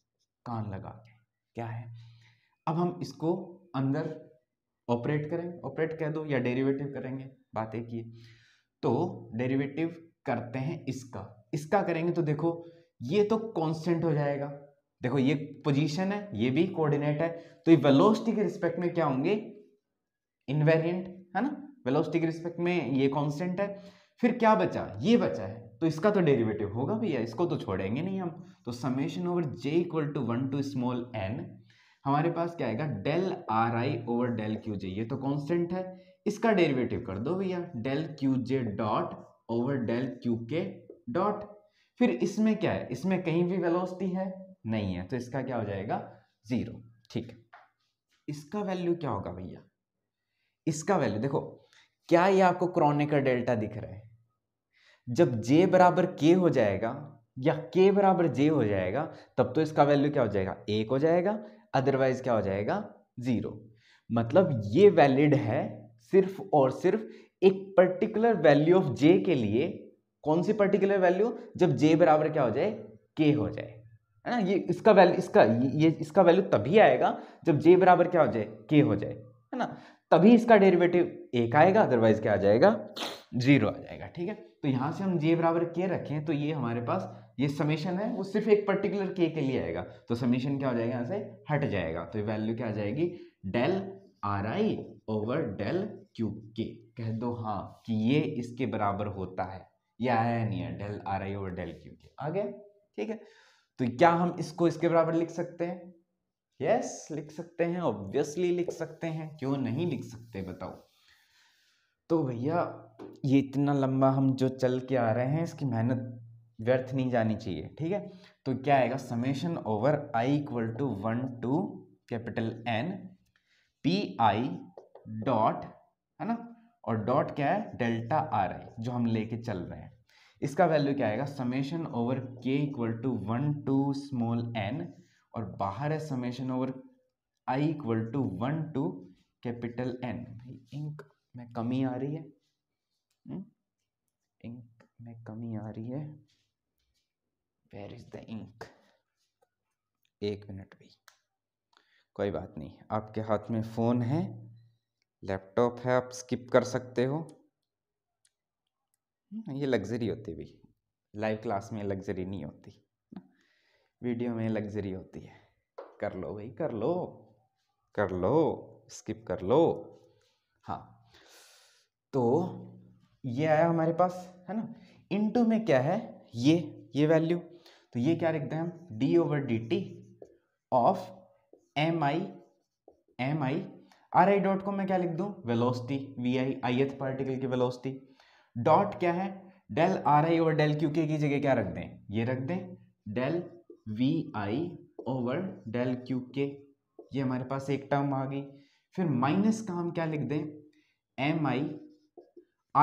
कान लगा के क्या है अब हम इसको अंदर ऑपरेट करें ऑपरेट कह दो या डेरिवेटिव करेंगे बातें एक तो डेरिवेटिव करते हैं इसका इसका करेंगे तो देखो ये तो कांस्टेंट हो जाएगा देखो ये पोजीशन है ये भी कोऑर्डिनेट है तो ये वेलोसिटी के रिस्पेक्ट में क्या होंगे इनवेरियंट है ना वेलोसिटी के रिस्पेक्ट में ये कांस्टेंट है फिर क्या बचा ये बचा है तो इसका तो डेरिवेटिव होगा भैया इसको तो छोड़ेंगे नहीं हम तो summation over j equal to one to small n हमारे पास क्या आएगा del r i over del q j ये तो कॉन्स्टेंट है इसका डेरिवेटिव कर दो भैया del q j dot over del q k dot फिर इसमें क्या है इसमें कहीं भी वेलोसिटी है नहीं है तो इसका क्या हो जाएगा ज़ीरो ठीक है इसका वैल्यू क्या होगा भैया इसका वैल्यू देखो क्या ये आपको क्रॉनिकर डेल्टा दिख रहा है जब जे बराबर के हो जाएगा या के बराबर जे हो जाएगा तब तो इसका वैल्यू क्या हो जाएगा एक हो जाएगा अदरवाइज क्या हो जाएगा ज़ीरो मतलब ये वैलिड है सिर्फ और सिर्फ एक पर्टिकुलर वैल्यू ऑफ जे के लिए कौन सी पर्टिकुलर वैल्यू जब जे बराबर क्या हो जाए के हो जाए है ना ये इसका वैल्यू इसका ये इसका वैल्यू तभी आएगा जब जे बराबर क्या हो जाए के हो जाए है ना तभी इसका डेरिवेटिव एक आएगा अदरवाइज क्या आ जाएगा जीरो आ जाएगा ठीक है तो यहाँ से हम जे बराबर के रखें तो ये हमारे पास ये समीशन है वो सिर्फ एक पर्टिकुलर के के लिए आएगा तो समीशन क्या हो जाएगा यहाँ से हट जाएगा तो ये वैल्यू क्या आ जाएगी del r i over del q k कह दो हाँ कि ये इसके बराबर होता है ये आया नहीं है डेल आर आई और डेल क्यू के आ गया ठीक है तो क्या हम इसको इसके बराबर लिख सकते हैं यस yes, लिख सकते हैं ऑब्वियसली लिख सकते हैं क्यों नहीं लिख सकते बताओ तो भैया ये इतना लंबा हम जो चल के आ रहे हैं इसकी मेहनत व्यर्थ नहीं जानी चाहिए ठीक है तो क्या आएगा summation over i equal to one to capital N p i dot है ना और डॉट क्या है डेल्टा आर आई जो हम लेके चल रहे हैं इसका वैल्यू क्या आएगा summation over k equal to one to small n और बाहर है summation over i equal to one to capital n भाई इंक में कमी आ रही है इंक हम्म, में कमी आ रही है वेयर इज द इंक एक मिनट भी कोई बात नहीं आपके हाथ में फ़ोन है लैपटॉप है आप स्किप कर सकते हो हम्म, ये लग्जरी होती भी लाइव क्लास में लग्जरी नहीं होती वीडियो में लग्जरी होती है कर लो भाई कर लो कर लो स्किप कर लो हाँ तो ये आया हमारे पास है ना इनटू में क्या है ये ये वैल्यू तो ये क्या लिखते हैं हम d over d t of m i m i r i dot को मैं क्या लिख दूँ वेलोसिटी वी आई आई एथ पार्टिकल की वेलोसिटी डॉट क्या है डेल आर आई और डेल क्यू के की जगह क्या रख दें ये रख दें del v i over del q k ये हमारे पास एक टर्म आ गई फिर माइनस का हम क्या लिख दें m i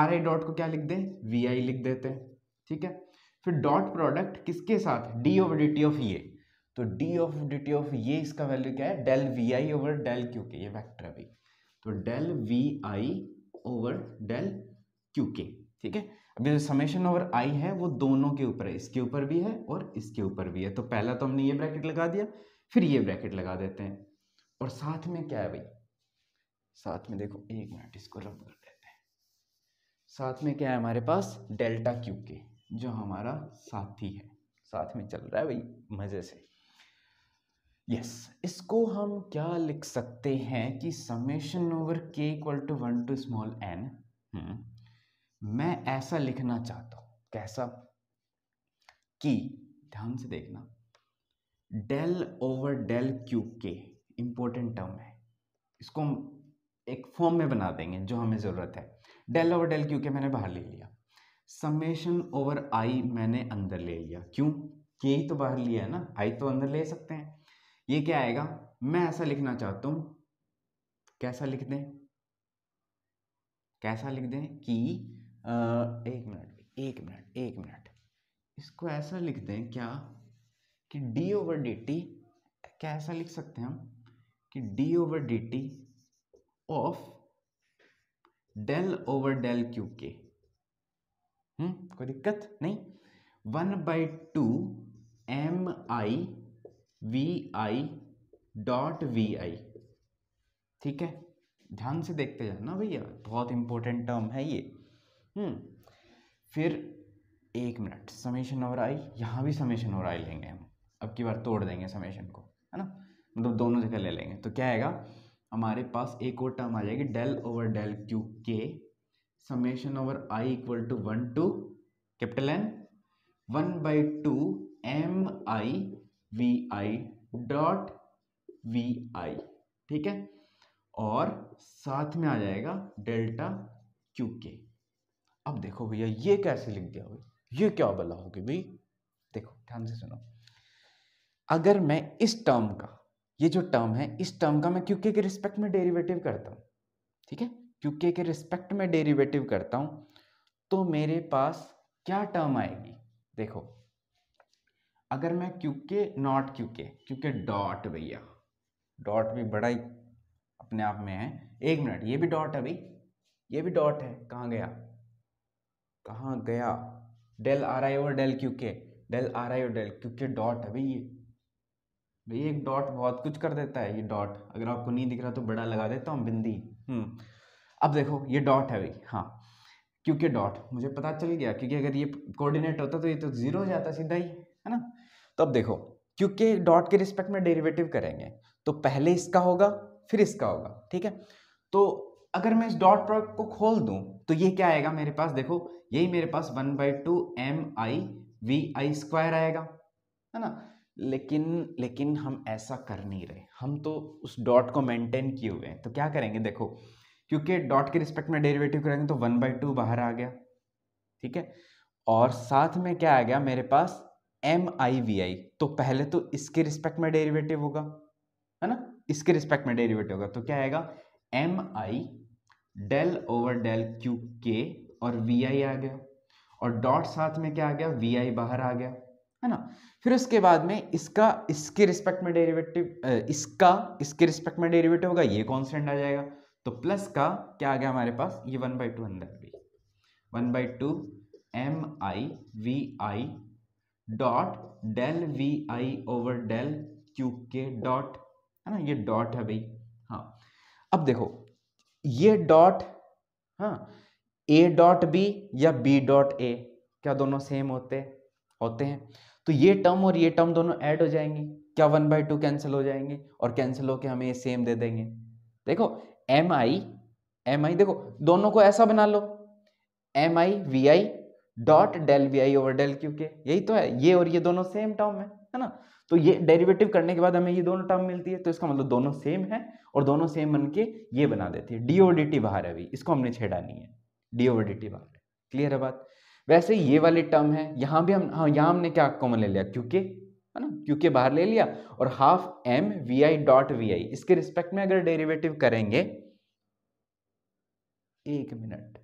r i dot को क्या लिख दें वी आई लिख देते हैं ठीक है फिर डॉट प्रोडक्ट किसके साथ d over d t of ये तो d of d t of ये इसका वैल्यू क्या है del v i over del q k ये वैक्टर है भाई तो del v i over del q k ठीक है अब जो समेशन ओवर आई है वो दोनों के ऊपर है इसके ऊपर भी है और इसके ऊपर भी है तो पहला तो हमने ये ब्रैकेट लगा दिया फिर ये ब्रैकेट लगा देते हैं और साथ में क्या है भाई साथ में देखो एक मिनट इसको रब कर देते हैं साथ में क्या है हमारे पास डेल्टा क्यू के जो हमारा साथी है साथ में चल रहा है भाई मज़े से यस yes, इसको हम क्या लिख सकते हैं कि summation over k equal to one to small n मैं ऐसा लिखना चाहता हूं कैसा कि ध्यान से देखना del over del q k important term है इसको हम एक फॉर्म में बना देंगे जो हमें ज़रूरत है del over del q k मैंने बाहर ले लिया समेशन ओवर आई मैंने अंदर ले लिया क्यों के ही तो बाहर लिया है ना आई तो अंदर ले सकते हैं ये क्या आएगा मैं ऐसा लिखना चाहता हूं कैसा लिख दें कैसा लिख दें कि एक मिनट एक मिनट एक मिनट इसको ऐसा लिख दें क्या कि d ओवर dt टी क्या ऐसा लिख सकते हैं हम कि d over dt t of del over del q k कोई दिक्कत नहीं one by two m i v i dot v i ठीक है ध्यान से देखते जाना भैया बहुत इंपॉर्टेंट टर्म है ये हम्म फिर एक मिनट समेशन और आई यहाँ भी समेशन और आई लेंगे हम अब की बार तोड़ देंगे समेशन को है ना मतलब दोनों जगह ले लेंगे तो क्या आएगा हमारे पास एक और टर्म आ जाएगी del over del q k summation over i equal to one to capital n one by two m i v i dot v i ठीक है और साथ में आ जाएगा डेल्टा क्यू के अब देखो भैया ये कैसे लिख दिया भाई ये क्या बला होगी भाई देखो ध्यान से सुनो अगर मैं इस टर्म का ये जो टर्म है इस टर्म का मैं क्यूके के रिस्पेक्ट में डेरिवेटिव करता हूँ ठीक है क्यूके के रिस्पेक्ट में डेरिवेटिव करता हूँ तो मेरे पास क्या टर्म आएगी देखो अगर मैं क्यू के नॉट क्यूके क्योंकि डॉट भैया डॉट भी बड़ा ही अपने आप में है एक मिनट ये भी डॉट है भाई ये भी डॉट है कहाँ गया कहाँ गया डेल आर आई और del q del r i और डेल क्यू डॉट है भाई ये एक डॉट बहुत कुछ कर देता है ये डॉट अगर आपको नहीं दिख रहा तो बड़ा लगा देता हूँ बिंदी हम्म। अब देखो ये डॉट है भाई हाँ क्योंकि डॉट मुझे पता चल गया क्योंकि अगर ये कोऑर्डिनेट होता तो ये तो ज़ीरो हो जाता सीधा ही है ना तब देखो क्योंकि डॉट के रिस्पेक्ट में डेरिवेटिव करेंगे तो पहले इसका होगा फिर इसका होगा ठीक है तो अगर मैं इस डॉट प्रोडक्ट को खोल दूं तो ये क्या आएगा मेरे पास देखो यही मेरे पास one by two m i v i square आएगा है ना लेकिन लेकिन हम ऐसा कर नहीं रहे हम तो उस डॉट को मेंटेन किए हुए हैं तो क्या करेंगे देखो क्योंकि डॉट के रिस्पेक्ट में डेरिवेटिव करेंगे तो वन बाई टू बाहर आ गया ठीक है और साथ में क्या आ गया मेरे पास एम आई वी आई तो पहले तो इसके रिस्पेक्ट में डेरिवेटिव होगा है ना इसके रिस्पेक्ट में डेरिवेटिव होगा तो क्या आएगा m i del over del q k और वी आई आ गया और डॉट साथ में क्या आ गया वी आई बाहर आ गया है ना फिर उसके बाद में इसका इसके रिस्पेक्ट में डेरिवेटिव इसका इसके रिस्पेक्ट में डेरिवेटिव होगा ये कॉन्स्टेंट आ जाएगा तो प्लस का क्या आ गया हमारे पास ये वन बाई टू अंदर भी one by two m i v i dot del v i over del q k dot है ना ये डॉट है भाई हाँ अब देखो ये डॉट हाँ ए डॉट बी या बी डॉट ए क्या दोनों सेम होते होते हैं तो ये टर्म और ये टर्म दोनों ऐड हो जाएंगे क्या वन बाई टू कैंसिल हो जाएंगे और कैंसिल होके हमें ये सेम दे देंगे देखो एम आई एम आई देखो दोनों को ऐसा बना लो m i v i dot del v i over del q k यही तो है ये और ये दोनों सेम टर्म है है ना तो ये डेरिवेटिव करने के बाद हमें ये दोनों टर्म मिलती है तो इसका मतलब दोनों सेम है और दोनों सेम बन के ये बना देती है डी ओ डी टी बाहर है अभी इसको हमने छेड़ा नहीं है डी ओ डी टी बाहर है क्लियर है बात वैसे ये वाले टर्म है यहाँ भी हम हाँ यहाँ हमने क्या कॉमन ले लिया क्यूके है ना के बाहर ले लिया और half m v i dot v i इसके रिस्पेक्ट में अगर डेरिवेटिव करेंगे एक मिनट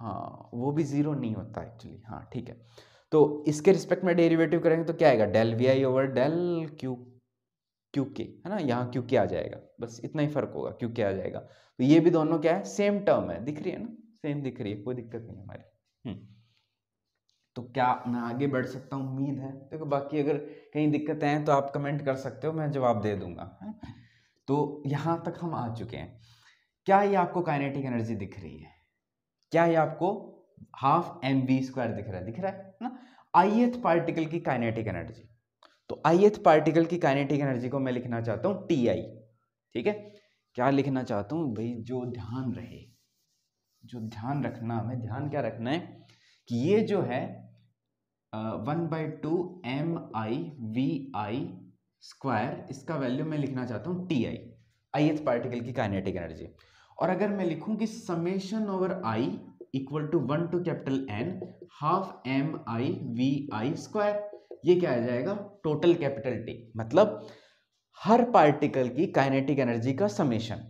हाँ वो भी ज़ीरो नहीं होता एक्चुअली हाँ ठीक है तो इसके रिस्पेक्ट में डेरिवेटिव करेंगे तो क्या आएगा del v i over del q q k है ना यहाँ क्यू के आ जाएगा बस इतना ही फर्क होगा क्यू के आ जाएगा तो ये भी दोनों क्या है सेम टर्म है दिख रही है ना सेम दिख रही है कोई दिक्कत नहीं हमारी हम्म। तो क्या मैं आगे बढ़ सकता हूँ उम्मीद है देखो तो बाकी अगर कहीं दिक्कतें हैं तो आप कमेंट कर सकते हो मैं जवाब दे दूंगा है? तो यहाँ तक हम आ चुके हैं क्या ये आपको काइनेटिक एनर्जी दिख रही है क्या है आपको हाफ एम वी स्क्वायर दिख रहा है दिख रहा है ना एथ पार्टिकल की काइनेटिक एनर्जी तो एथ पार्टिकल की काइनेटिक एनर्जी को मैं लिखना चाहता हूँ टी आई ठीक है क्या लिखना चाहता हूँ भाई जो ध्यान रहे जो ध्यान रखना हमें ध्यान क्या रखना है कि ये जो है one by two m i v i square इसका वैल्यू मैं लिखना चाहता हूँ टी आई आई एथ पार्टिकल की काइनेटिक एनर्जी और अगर मैं लिखूं कि summation over i equal to one to capital n half m i v i square ये क्या आ जाएगा टोटल कैपिटल टी मतलब हर पार्टिकल की काइनेटिक एनर्जी का समेशन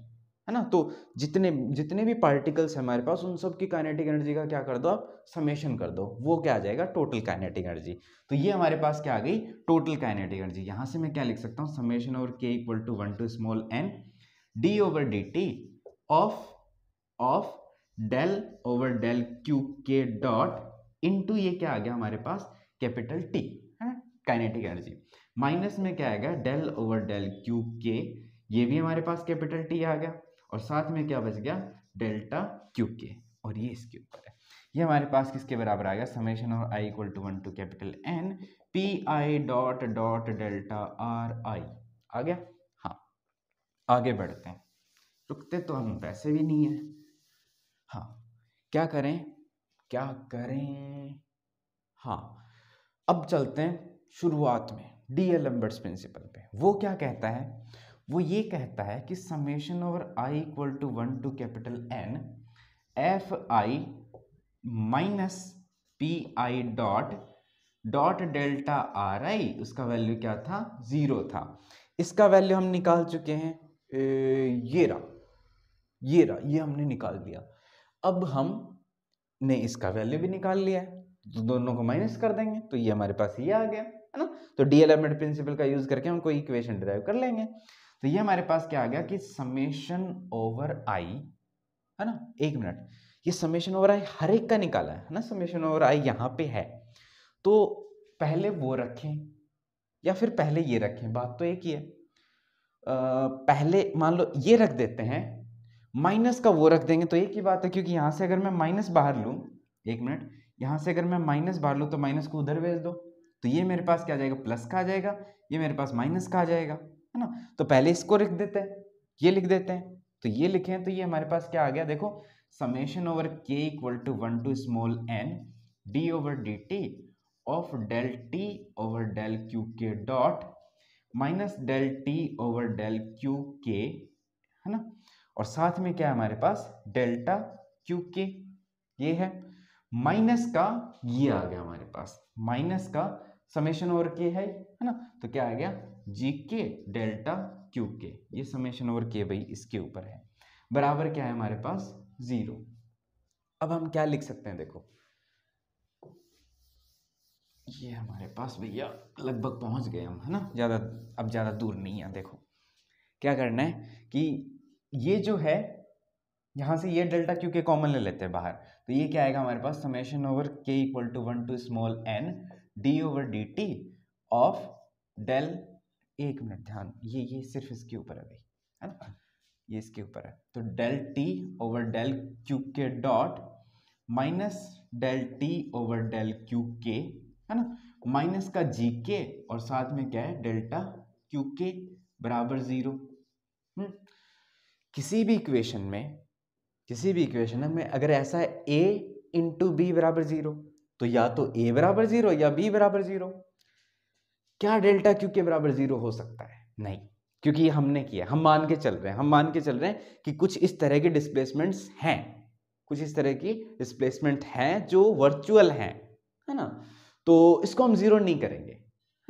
है ना तो जितने जितने भी पार्टिकल्स हमारे पास उन सब की काइनेटिक एनर्जी का क्या कर दो आप समेशन कर दो वो क्या आ जाएगा टोटल काइनेटिक एनर्जी तो ये हमारे पास क्या आ गई टोटल काइनेटिक एनर्जी यहाँ से मैं क्या लिख सकता हूँ summation over k equal to one to small n d over d t of of del over del q k dot into ये क्या आ गया हमारे पास कैपिटल टी है काइनेटिक एनर्जी माइनस में क्या आएगा del over del q k ये भी हमारे पास कैपिटल टी आ गया और साथ में क्या बच गया डेल्टा क्यू के और ये इसके ऊपर है ये हमारे पास किसके बराबर गया समेशन और i equal to one to capital N p i dot dot delta r i आ गया हाँ आगे बढ़ते हैं रुकते तो हम पैसे भी नहीं है हाँ क्या करें क्या करें हाँ अब चलते हैं शुरुआत में डी एल एम्बर्ट्स प्रिंसिपल पे वो क्या कहता है वो ये कहता है कि summation over i equal to one to capital N f i minus p i dot dot delta r i उसका वैल्यू क्या था ज़ीरो था इसका वैल्यू हम निकाल चुके हैं ये रहा ये रहा ये हमने निकाल दिया अब हम ने इसका वैल्यू भी निकाल लिया है तो दोनों को माइनस कर देंगे तो ये हमारे पास ये आ गया है ना तो डी एल प्रिंसिपल का यूज करके हम कोई इक्वेशन ड्राइव कर लेंगे तो ये हमारे पास क्या आ गया कि समेशन ओवर आई है ना एक मिनट ये समेशन ओवर आई हर एक का निकाला है ना समेशन ओवर आई यहाँ पे है तो पहले वो रखें या फिर पहले ये रखें बात तो एक ही है आ, पहले मान लो ये रख देते हैं माइनस का वो रख देंगे तो एक ही बात है क्योंकि यहाँ से अगर मैं माइनस बाहर लूँ एक मिनट यहाँ से अगर मैं माइनस बाहर लूँ तो माइनस को उधर भेज दो तो ये मेरे पास क्या आ जाएगा प्लस का आ जाएगा ये मेरे पास माइनस का आ जाएगा है ना तो पहले इसको लिख देते हैं ये लिख देते हैं तो ये लिखें तो ये हमारे पास क्या आ गया देखो summation over k equal to one to small n d over d t of del t over del q k dot minus del t over del q k है ना और साथ में क्या है हमारे पास डेल्टा क्यू के ये है माइनस का ये आ गया हमारे पास माइनस का समेशन ओवर के है है ना तो क्या आ गया जी के डेल्टा क्यू के ये समेशन ओवर के भाई इसके ऊपर है बराबर क्या है हमारे पास जीरो अब हम क्या लिख सकते हैं देखो ये हमारे पास भैया लगभग पहुंच गए हम है ना ज़्यादा अब ज़्यादा दूर नहीं है देखो क्या करना है कि ये जो है यहाँ से ये डेल्टा क्यू के कॉमन ले लेते हैं बाहर तो ये क्या आएगा हमारे पास summation over k equal to one to small n d over d t of del एक मिनट ध्यान ये ये सिर्फ इसके ऊपर है भाई है ना ये इसके ऊपर है तो del t over del q k dot minus del t over del q k है ना माइनस का जी के और साथ में क्या है डेल्टा क्यू के बराबर ज़ीरो किसी भी इक्वेशन में किसी भी इक्वेशन में अगर ऐसा है ए इंटू बी बराबर ज़ीरो तो या तो ए बराबर ज़ीरो या बी बराबर ज़ीरो क्या डेल्टा क्यू के बराबर ज़ीरो हो सकता है नहीं क्योंकि ये हमने किया हम मान के चल रहे हैं हम मान के चल रहे हैं कि कुछ इस तरह के डिस्प्लेसमेंट्स हैं कुछ इस तरह की डिस्प्लेसमेंट हैं जो वर्चुअल हैं है ना तो इसको हम ज़ीरो नहीं करेंगे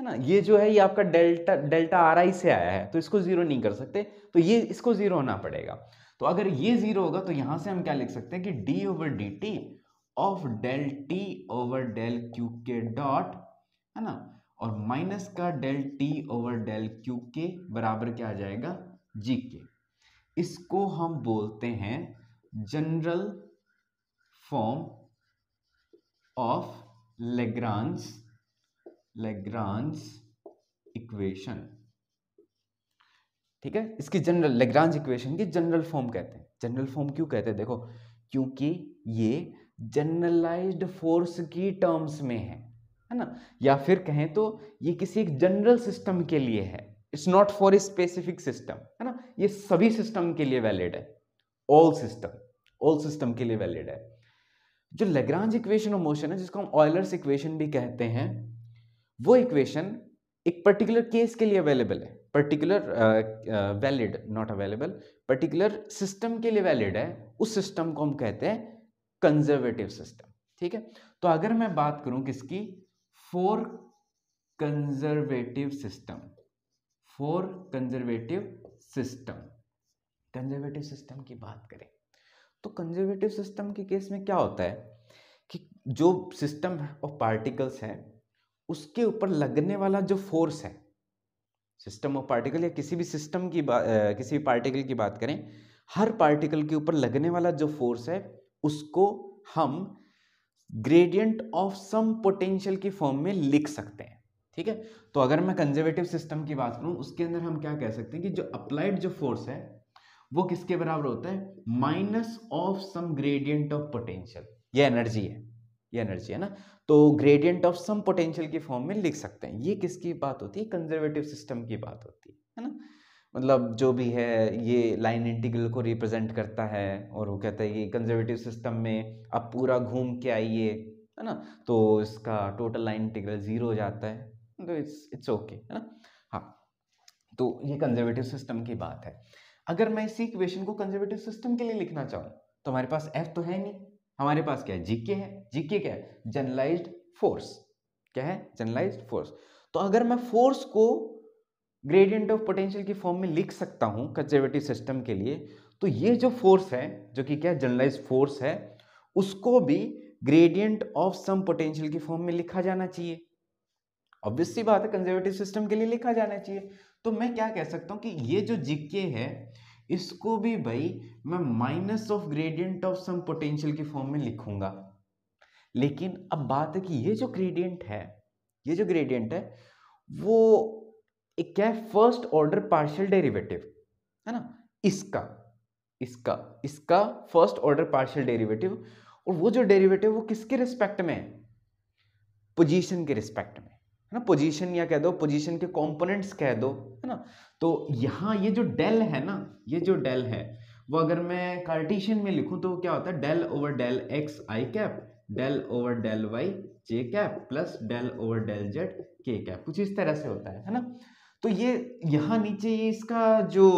है ना ये जो है ये आपका डेल्टा डेल्टा आर आई से आया है तो इसको जीरो नहीं कर सकते तो ये इसको जीरो होना पड़ेगा तो अगर ये जीरो होगा तो यहां से हम क्या लिख सकते हैं कि d over d t of del t over del q k dot है ना और माइनस का del t over del q k बराबर क्या आ जाएगा जी के इसको हम बोलते हैं general form of Lagrange's Lagrange equation ठीक है इसकी जनरल लेग्रांज इक्वेशन की जनरल फॉर्म कहते हैं जनरल फॉर्म क्यों कहते हैं देखो क्योंकि ये जनरलाइज्ड फोर्स की टर्म्स में है है ना या फिर कहें तो ये किसी एक जनरल सिस्टम के लिए है it's not for a specific system है ना ये सभी सिस्टम के लिए वैलिड है ऑल सिस्टम ऑल सिस्टम के लिए वैलिड है जो लेग्रांज इक्वेशन ऑफ मोशन है जिसको हम ऑयलर्स इक्वेशन भी कहते हैं वो इक्वेशन एक पर्टिकुलर केस के लिए अवेलेबल है particular valid not available particular system के लिए वैलिड है उस सिस्टम को हम कहते हैं कंजर्वेटिव सिस्टम ठीक है तो अगर मैं बात करूं किसकी for conservative system for conservative system conservative system की बात करें तो कंजर्वेटिव सिस्टम के केस में क्या होता है कि जो सिस्टम ऑफ पार्टिकल्स है उसके ऊपर लगने वाला जो फोर्स है सिस्टम ऑफ पार्टिकल या किसी भी सिस्टम की बात किसी भी पार्टिकल की बात करें हर पार्टिकल के ऊपर लगने वाला जो फोर्स है उसको हम ग्रेडियंट ऑफ सम पोटेंशियल की फॉर्म में लिख सकते हैं ठीक है तो अगर मैं कंजर्वेटिव सिस्टम की बात करूं उसके अंदर हम क्या कह सकते हैं कि जो अप्लाइड जो फोर्स है वो किसके बराबर होता है minus of some gradient of potential ये एनर्जी है ये एनर्जी है ना तो ग्रेडियंट ऑफ सम पोटेंशियल के फॉर्म में लिख सकते हैं ये किसकी बात होती है कंजर्वेटिव सिस्टम की बात होती है है ना मतलब जो भी है ये लाइन इंटीग्रल को रिप्रेजेंट करता है और वो कहता है कि कंजर्वेटिव सिस्टम में अब पूरा घूम के आइए है ना तो इसका टोटल लाइन इंटीग्रल ज़ीरो हो जाता है तो इट्स इट्स ओके है ना हाँ तो ये कंजर्वेटिव सिस्टम की बात है अगर मैं इसी इक्वेशन को कंजर्वेटिव सिस्टम के लिए लिखना चाहूँ तो हमारे पास एफ तो है नहीं हमारे पास क्या है जीके है जीके क्या है जनरलाइज फोर्स क्या है जनरलाइज फोर्स तो अगर मैं फोर्स को ग्रेडियंट ऑफ पोटेंशियल की फॉर्म में लिख सकता हूं कंजर्वेटिव सिस्टम के लिए तो ये जो फोर्स है जो कि क्या जनरलाइज फोर्स है उसको भी ग्रेडियंट ऑफ सम पोटेंशियल की फॉर्म में लिखा जाना चाहिए ऑब्वियस सी बात है कंजर्वेटिव सिस्टम के लिए लिखा जाना चाहिए तो मैं क्या कह सकता हूं कि ये जो जीके है इसको भी भाई मैं minus of gradient of some potential के फॉर्म में लिखूंगा लेकिन अब बात है कि ये जो ग्रेडियंट है ये जो ग्रेडियंट है वो एक क्या है फर्स्ट ऑर्डर पार्शियल डेरिवेटिव है ना इसका इसका इसका फर्स्ट ऑर्डर पार्शियल डेरिवेटिव और वो जो डेरिवेटिव वो किसके रिस्पेक्ट में है पोजीशन के रिस्पेक्ट में है ना पोजीशन या कह दो पोजीशन के कंपोनेंट्स कह दो है ना तो यहाँ ये जो डेल है ना ये जो डेल है वो अगर मैं कार्टिशियन में लिखूँ तो क्या होता है del over del x i cap del over del y j cap plus del over del z k cap कुछ इस तरह से होता है है ना तो ये यहाँ नीचे ये इसका जो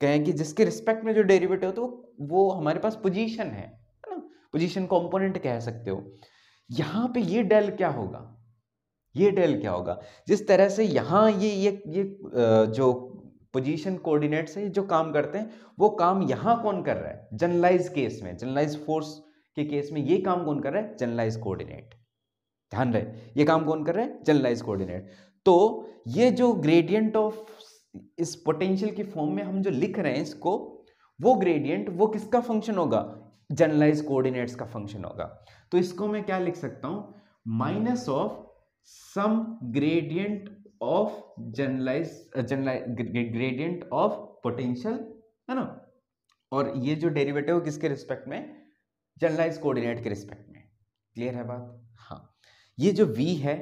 कहें कि जिसके रिस्पेक्ट में जो डेरिवेटिव हो तो वो हमारे पास पोजिशन है ना पोजिशन कॉम्पोनेंट कह सकते हो यहाँ पे ये डेल क्या होगा ये डेल क्या होगा जिस तरह से यहाँ ये ये ये जो पोजीशन कोऑर्डिनेट से जो काम करते हैं वो काम यहाँ कौन कर रहा है जनरलाइज केस में जनरलाइज फोर्स के केस में ये काम कौन कर रहा है जनरलाइज कोऑर्डिनेट ध्यान रहे ये काम कौन कर रहा है जनरलाइज कोऑर्डिनेट तो ये जो ग्रेडियंट ऑफ इस पोटेंशियल की फॉर्म में हम जो लिख रहे हैं इसको वो ग्रेडियंट वो किसका फंक्शन होगा जनरलाइज कोऑर्डिनेट्स का फंक्शन होगा तो इसको मैं क्या लिख सकता हूँ minus of some gradient of generalize generalize gradient of potential है ना और ये जो डेरिवेटिव है किसके रिस्पेक्ट में जनरलाइज कोऑर्डिनेट के रिस्पेक्ट में क्लियर है बात हाँ ये जो v है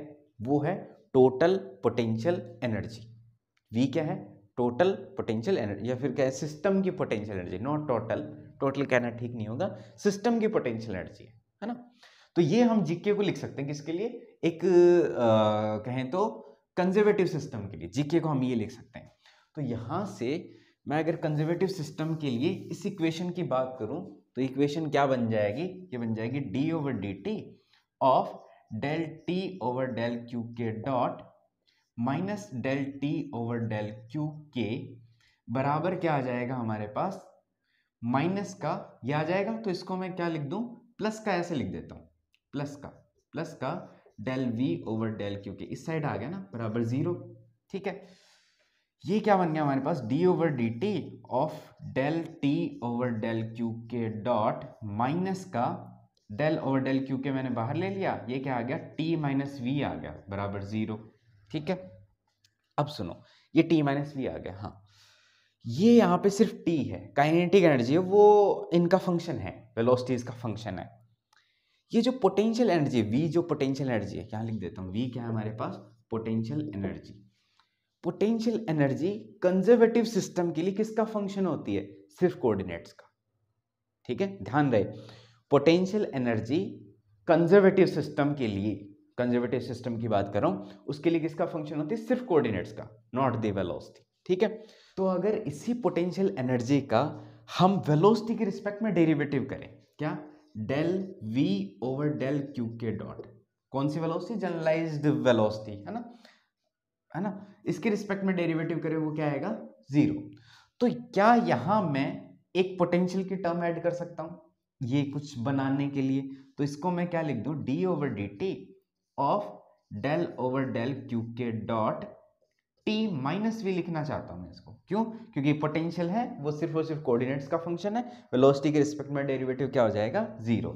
वो है टोटल पोटेंशियल एनर्जी v क्या है टोटल पोटेंशियल एनर्जी या फिर क्या है सिस्टम की potential energy not total total कहना ठीक नहीं होगा सिस्टम की पोटेंशियल एनर्जी है है ना तो ये हम जीके को लिख सकते हैं किसके लिए एक आ, कहें तो कंजर्वेटिव सिस्टम के लिए जीके को हम ये लिख सकते हैं तो यहाँ से मैं अगर कंजर्वेटिव सिस्टम के लिए इस इक्वेशन की बात करूँ तो इक्वेशन क्या बन जाएगी ये बन जाएगी d over d t of del t over del q k dot minus del t over del q k बराबर क्या आ जाएगा हमारे पास माइनस का ये आ जाएगा तो इसको मैं क्या लिख दूँ प्लस का ऐसे लिख देता हूँ प्लस का प्लस का del v over del q k इस साइड आ गया ना बराबर जीरो ठीक है ये क्या बन गया हमारे पास d over d t of del t over del q k dot minus का del over del q k मैंने बाहर ले लिया ये क्या आ गया टी माइनस वी आ गया बराबर जीरो ठीक है अब सुनो ये टी माइनस वी आ गया हाँ ये यहाँ पे सिर्फ टी है काइनेटिक एनर्जी है वो इनका फंक्शन है वेलोसिटीज का फंक्शन है ये जो पोटेंशियल एनर्जी वी जो पोटेंशियल एनर्जी है क्या लिख देता हूँ वी क्या है हमारे पास potential energy potential energy conservative system के लिए किसका फंक्शन होती है सिर्फ कोऑर्डिनेट्स का ठीक है ध्यान रहे पोटेंशियल एनर्जी कंजर्वेटिव सिस्टम के लिए कंजर्वेटिव सिस्टम की बात करो उसके लिए किसका फंक्शन होती है सिर्फ कोऑर्डिनेट्स का नॉट द वेलोसिटी ठीक है तो अगर इसी पोटेंशियल एनर्जी का हम वेलोसिटी के रिस्पेक्ट में डेरिवेटिव करें क्या del v over del q k dot कौन सी वेलोसिटी जनरलाइज्ड वेलोसिटी है ना है ना इसके रिस्पेक्ट में डेरिवेटिव करें वो क्या आएगा जीरो तो क्या यहां मैं एक पोटेंशियल की टर्म ऐड कर सकता हूं ये कुछ बनाने के लिए तो इसको मैं क्या लिख दू d over d t of del over del q k dot t minus v लिखना चाहता हूँ मैं इसको क्यों क्योंकि पोटेंशियल है वो सिर्फ और सिर्फ कोऑर्डिनेट्स का फंक्शन है वेलोसिटी के रिस्पेक्ट में डेरिवेटिव क्या हो जाएगा जीरो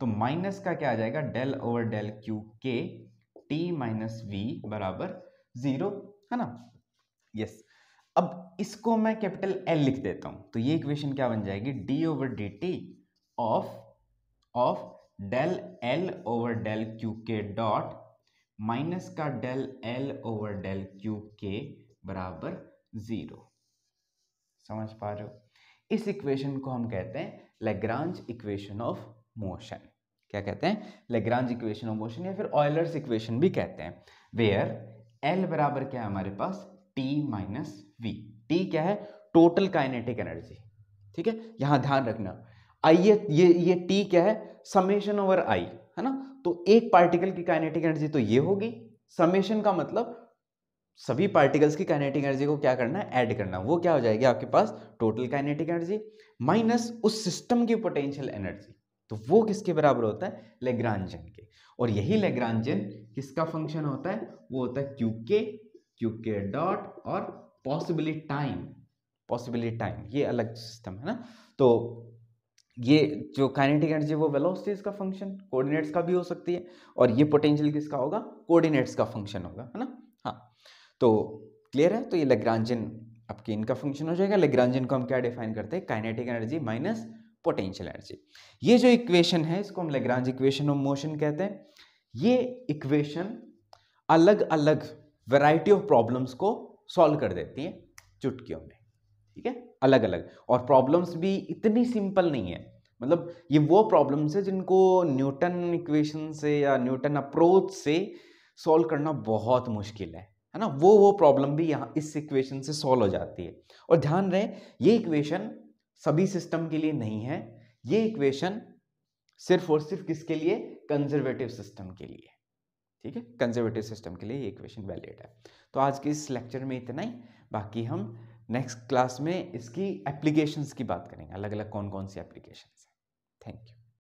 तो माइनस का क्या आ जाएगा del over del q k t minus v बराबर जीरो है ना यस अब इसको मैं कैपिटल एल लिख देता हूँ तो ये इक्वेशन क्या बन जाएगी d over d t of of del l over del q k dot minus का del l over del q k बराबर ज़ीरो समझ पा रहे हो इस इक्वेशन को हम कहते हैं लेग्रांज इक्वेशन ऑफ मोशन क्या कहते हैं लेग्रांज इक्वेशन ऑफ मोशन या फिर ऑयलर्स इक्वेशन भी कहते हैं वेयर एल बराबर क्या है हमारे पास टी माइनस वी टी क्या है टोटल काइनेटिक एनर्जी ठीक है यहां ध्यान रखना आइए ये ये टी क्या है समेशन ओवर आई है ना तो एक पार्टिकल की काइनेटिक एनर्जी तो ये होगी समेशन का मतलब सभी पार्टिकल्स की काइनेटिक एनर्जी को क्या करना है ऐड करना वो क्या हो जाएगी आपके पास टोटल काइनेटिक एनर्जी माइनस उस सिस्टम की पोटेंशियल एनर्जी तो वो किसके बराबर होता है लेग्रांजन के और यही लेग्रांजन किसका फंक्शन होता है वो होता है Q k Q k dot और पॉसिबिलिटी टाइम पॉसिबिलिटी टाइम ये अलग सिस्टम है ना तो ये जो काइनेटिक एनर्जी वो वेलोसिटीज का फंक्शन कोऑर्डिनेट्स का भी हो सकती है और ये पोटेंशियल किसका होगा कोऑर्डिनेट्स का फंक्शन होगा है ना हाँ तो क्लियर है तो ये लेग्रांजन आपके इनका फंक्शन हो जाएगा लेग्रांजन को हम क्या डिफाइन करते हैं kinetic energy minus potential energy ये जो इक्वेशन है इसको हम लेग्रांज इक्वेशन ऑफ मोशन कहते हैं ये इक्वेशन अलग अलग वैरायटी ऑफ प्रॉब्लम्स को सॉल्व कर देती है चुटकियों में ठीक है अलग अलग और प्रॉब्लम्स भी इतनी सिंपल नहीं है मतलब ये वो प्रॉब्लम्स है जिनको न्यूटन इक्वेशन से या न्यूटन अप्रोच से सॉल्व करना बहुत मुश्किल है है ना वो वो प्रॉब्लम भी यहाँ इस इक्वेशन से सॉल्व हो जाती है और ध्यान रहे ये इक्वेशन सभी सिस्टम के लिए नहीं है ये इक्वेशन सिर्फ और सिर्फ किसके लिए कंजर्वेटिव सिस्टम के लिए ठीक है कंजर्वेटिव सिस्टम के लिए ये इक्वेशन वैलिड है तो आज के इस लेक्चर में इतना ही बाकी हम नेक्स्ट क्लास में इसकी एप्लीकेशंस की बात करेंगे अलग अलग कौन कौन सी एप्लीकेशंस हैं थैंक यू